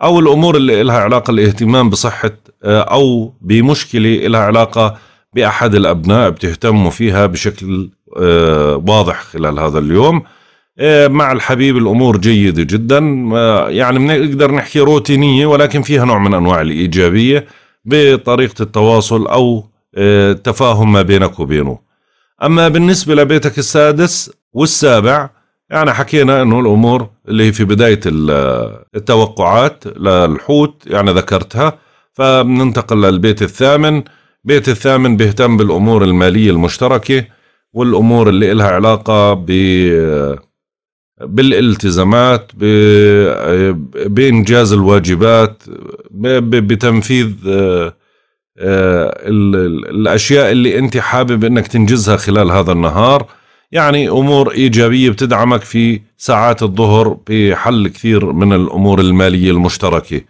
أو الأمور اللي لها علاقة الاهتمام بصحة آه، أو بمشكلة لها علاقة بأحد الأبناء بتهتموا فيها بشكل آه، واضح خلال هذا اليوم آه، مع الحبيب الأمور جيدة جدا يعني بنقدر نحكي روتينية ولكن فيها نوع من أنواع الإيجابية بطريقة التواصل أو تفاهم ما بينك وبينه أما بالنسبة لبيتك السادس والسابع يعني حكينا أنه الأمور اللي هي في بداية التوقعات للحوت يعني ذكرتها فبننتقل للبيت الثامن بيت الثامن بيهتم بالأمور المالية المشتركة والأمور اللي إلها علاقة ب بالالتزامات بإنجاز الواجبات بتنفيذ آه، الاشياء اللي انت حابب انك تنجزها خلال هذا النهار يعني امور ايجابيه بتدعمك في ساعات الظهر بحل كثير من الامور الماليه المشتركه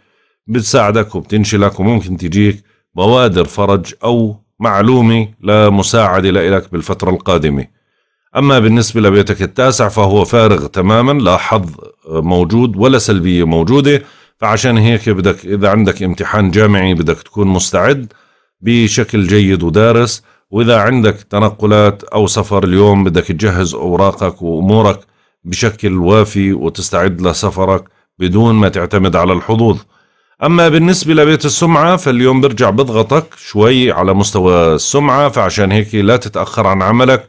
بتساعدك وبتنشلك وممكن تجيك بوادر فرج او معلومه لمساعده لك بالفتره القادمه اما بالنسبه لبيتك التاسع فهو فارغ تماما لا حظ موجود ولا سلبيه موجوده فعشان هيك بدك اذا عندك امتحان جامعي بدك تكون مستعد بشكل جيد ودارس واذا عندك تنقلات او سفر اليوم بدك تجهز اوراقك وامورك بشكل وافي وتستعد لسفرك بدون ما تعتمد على الحظوظ اما بالنسبه لبيت السمعه فاليوم برجع بضغطك شوي على مستوى السمعه فعشان هيك لا تتاخر عن عملك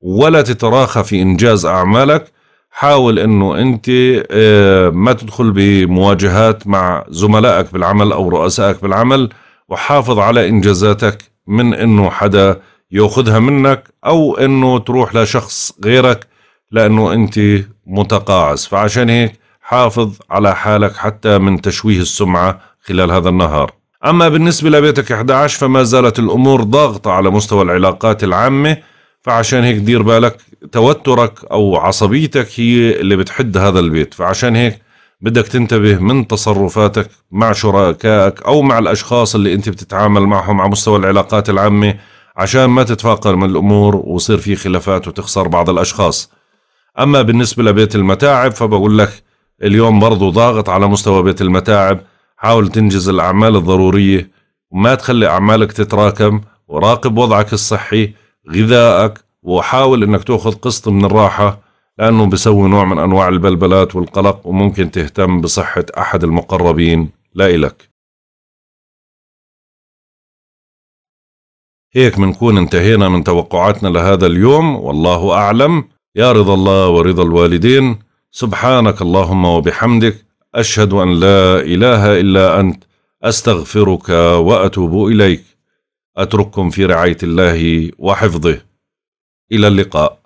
ولا تتراخى في انجاز اعمالك حاول انه انت آه، ما تدخل بمواجهات مع زملائك بالعمل او رؤسائك بالعمل وحافظ على إنجازاتك من إنه حدا ياخذها منك أو إنه تروح لشخص غيرك لأنه أنت متقاعس فعشان هيك حافظ على حالك حتى من تشويه السمعة خلال هذا النهار أما بالنسبة لبيتك 11 فما زالت الأمور ضاغطة على مستوى العلاقات العامة فعشان هيك دير بالك توترك أو عصبيتك هي اللي بتحد هذا البيت فعشان هيك بدك تنتبه من تصرفاتك مع شركائك او مع الاشخاص اللي انت بتتعامل معهم على مستوى العلاقات العامه عشان ما تتفاقم من الامور ويصير في خلافات وتخسر بعض الاشخاص اما بالنسبه لبيت المتاعب فبقول لك اليوم برضو ضاغط على مستوى بيت المتاعب حاول تنجز الاعمال الضروريه وما تخلي اعمالك تتراكم وراقب وضعك الصحي غذائك وحاول انك تاخذ قسط من الراحه لأنه بسوي نوع من أنواع البلبلات والقلق وممكن تهتم بصحة أحد المقربين لا إلك هيك منكون انتهينا من توقعاتنا لهذا اليوم والله أعلم يا رضا الله ورضا الوالدين سبحانك اللهم وبحمدك أشهد أن لا إله إلا أنت أستغفرك وأتوب إليك أترككم في رعاية الله وحفظه إلى اللقاء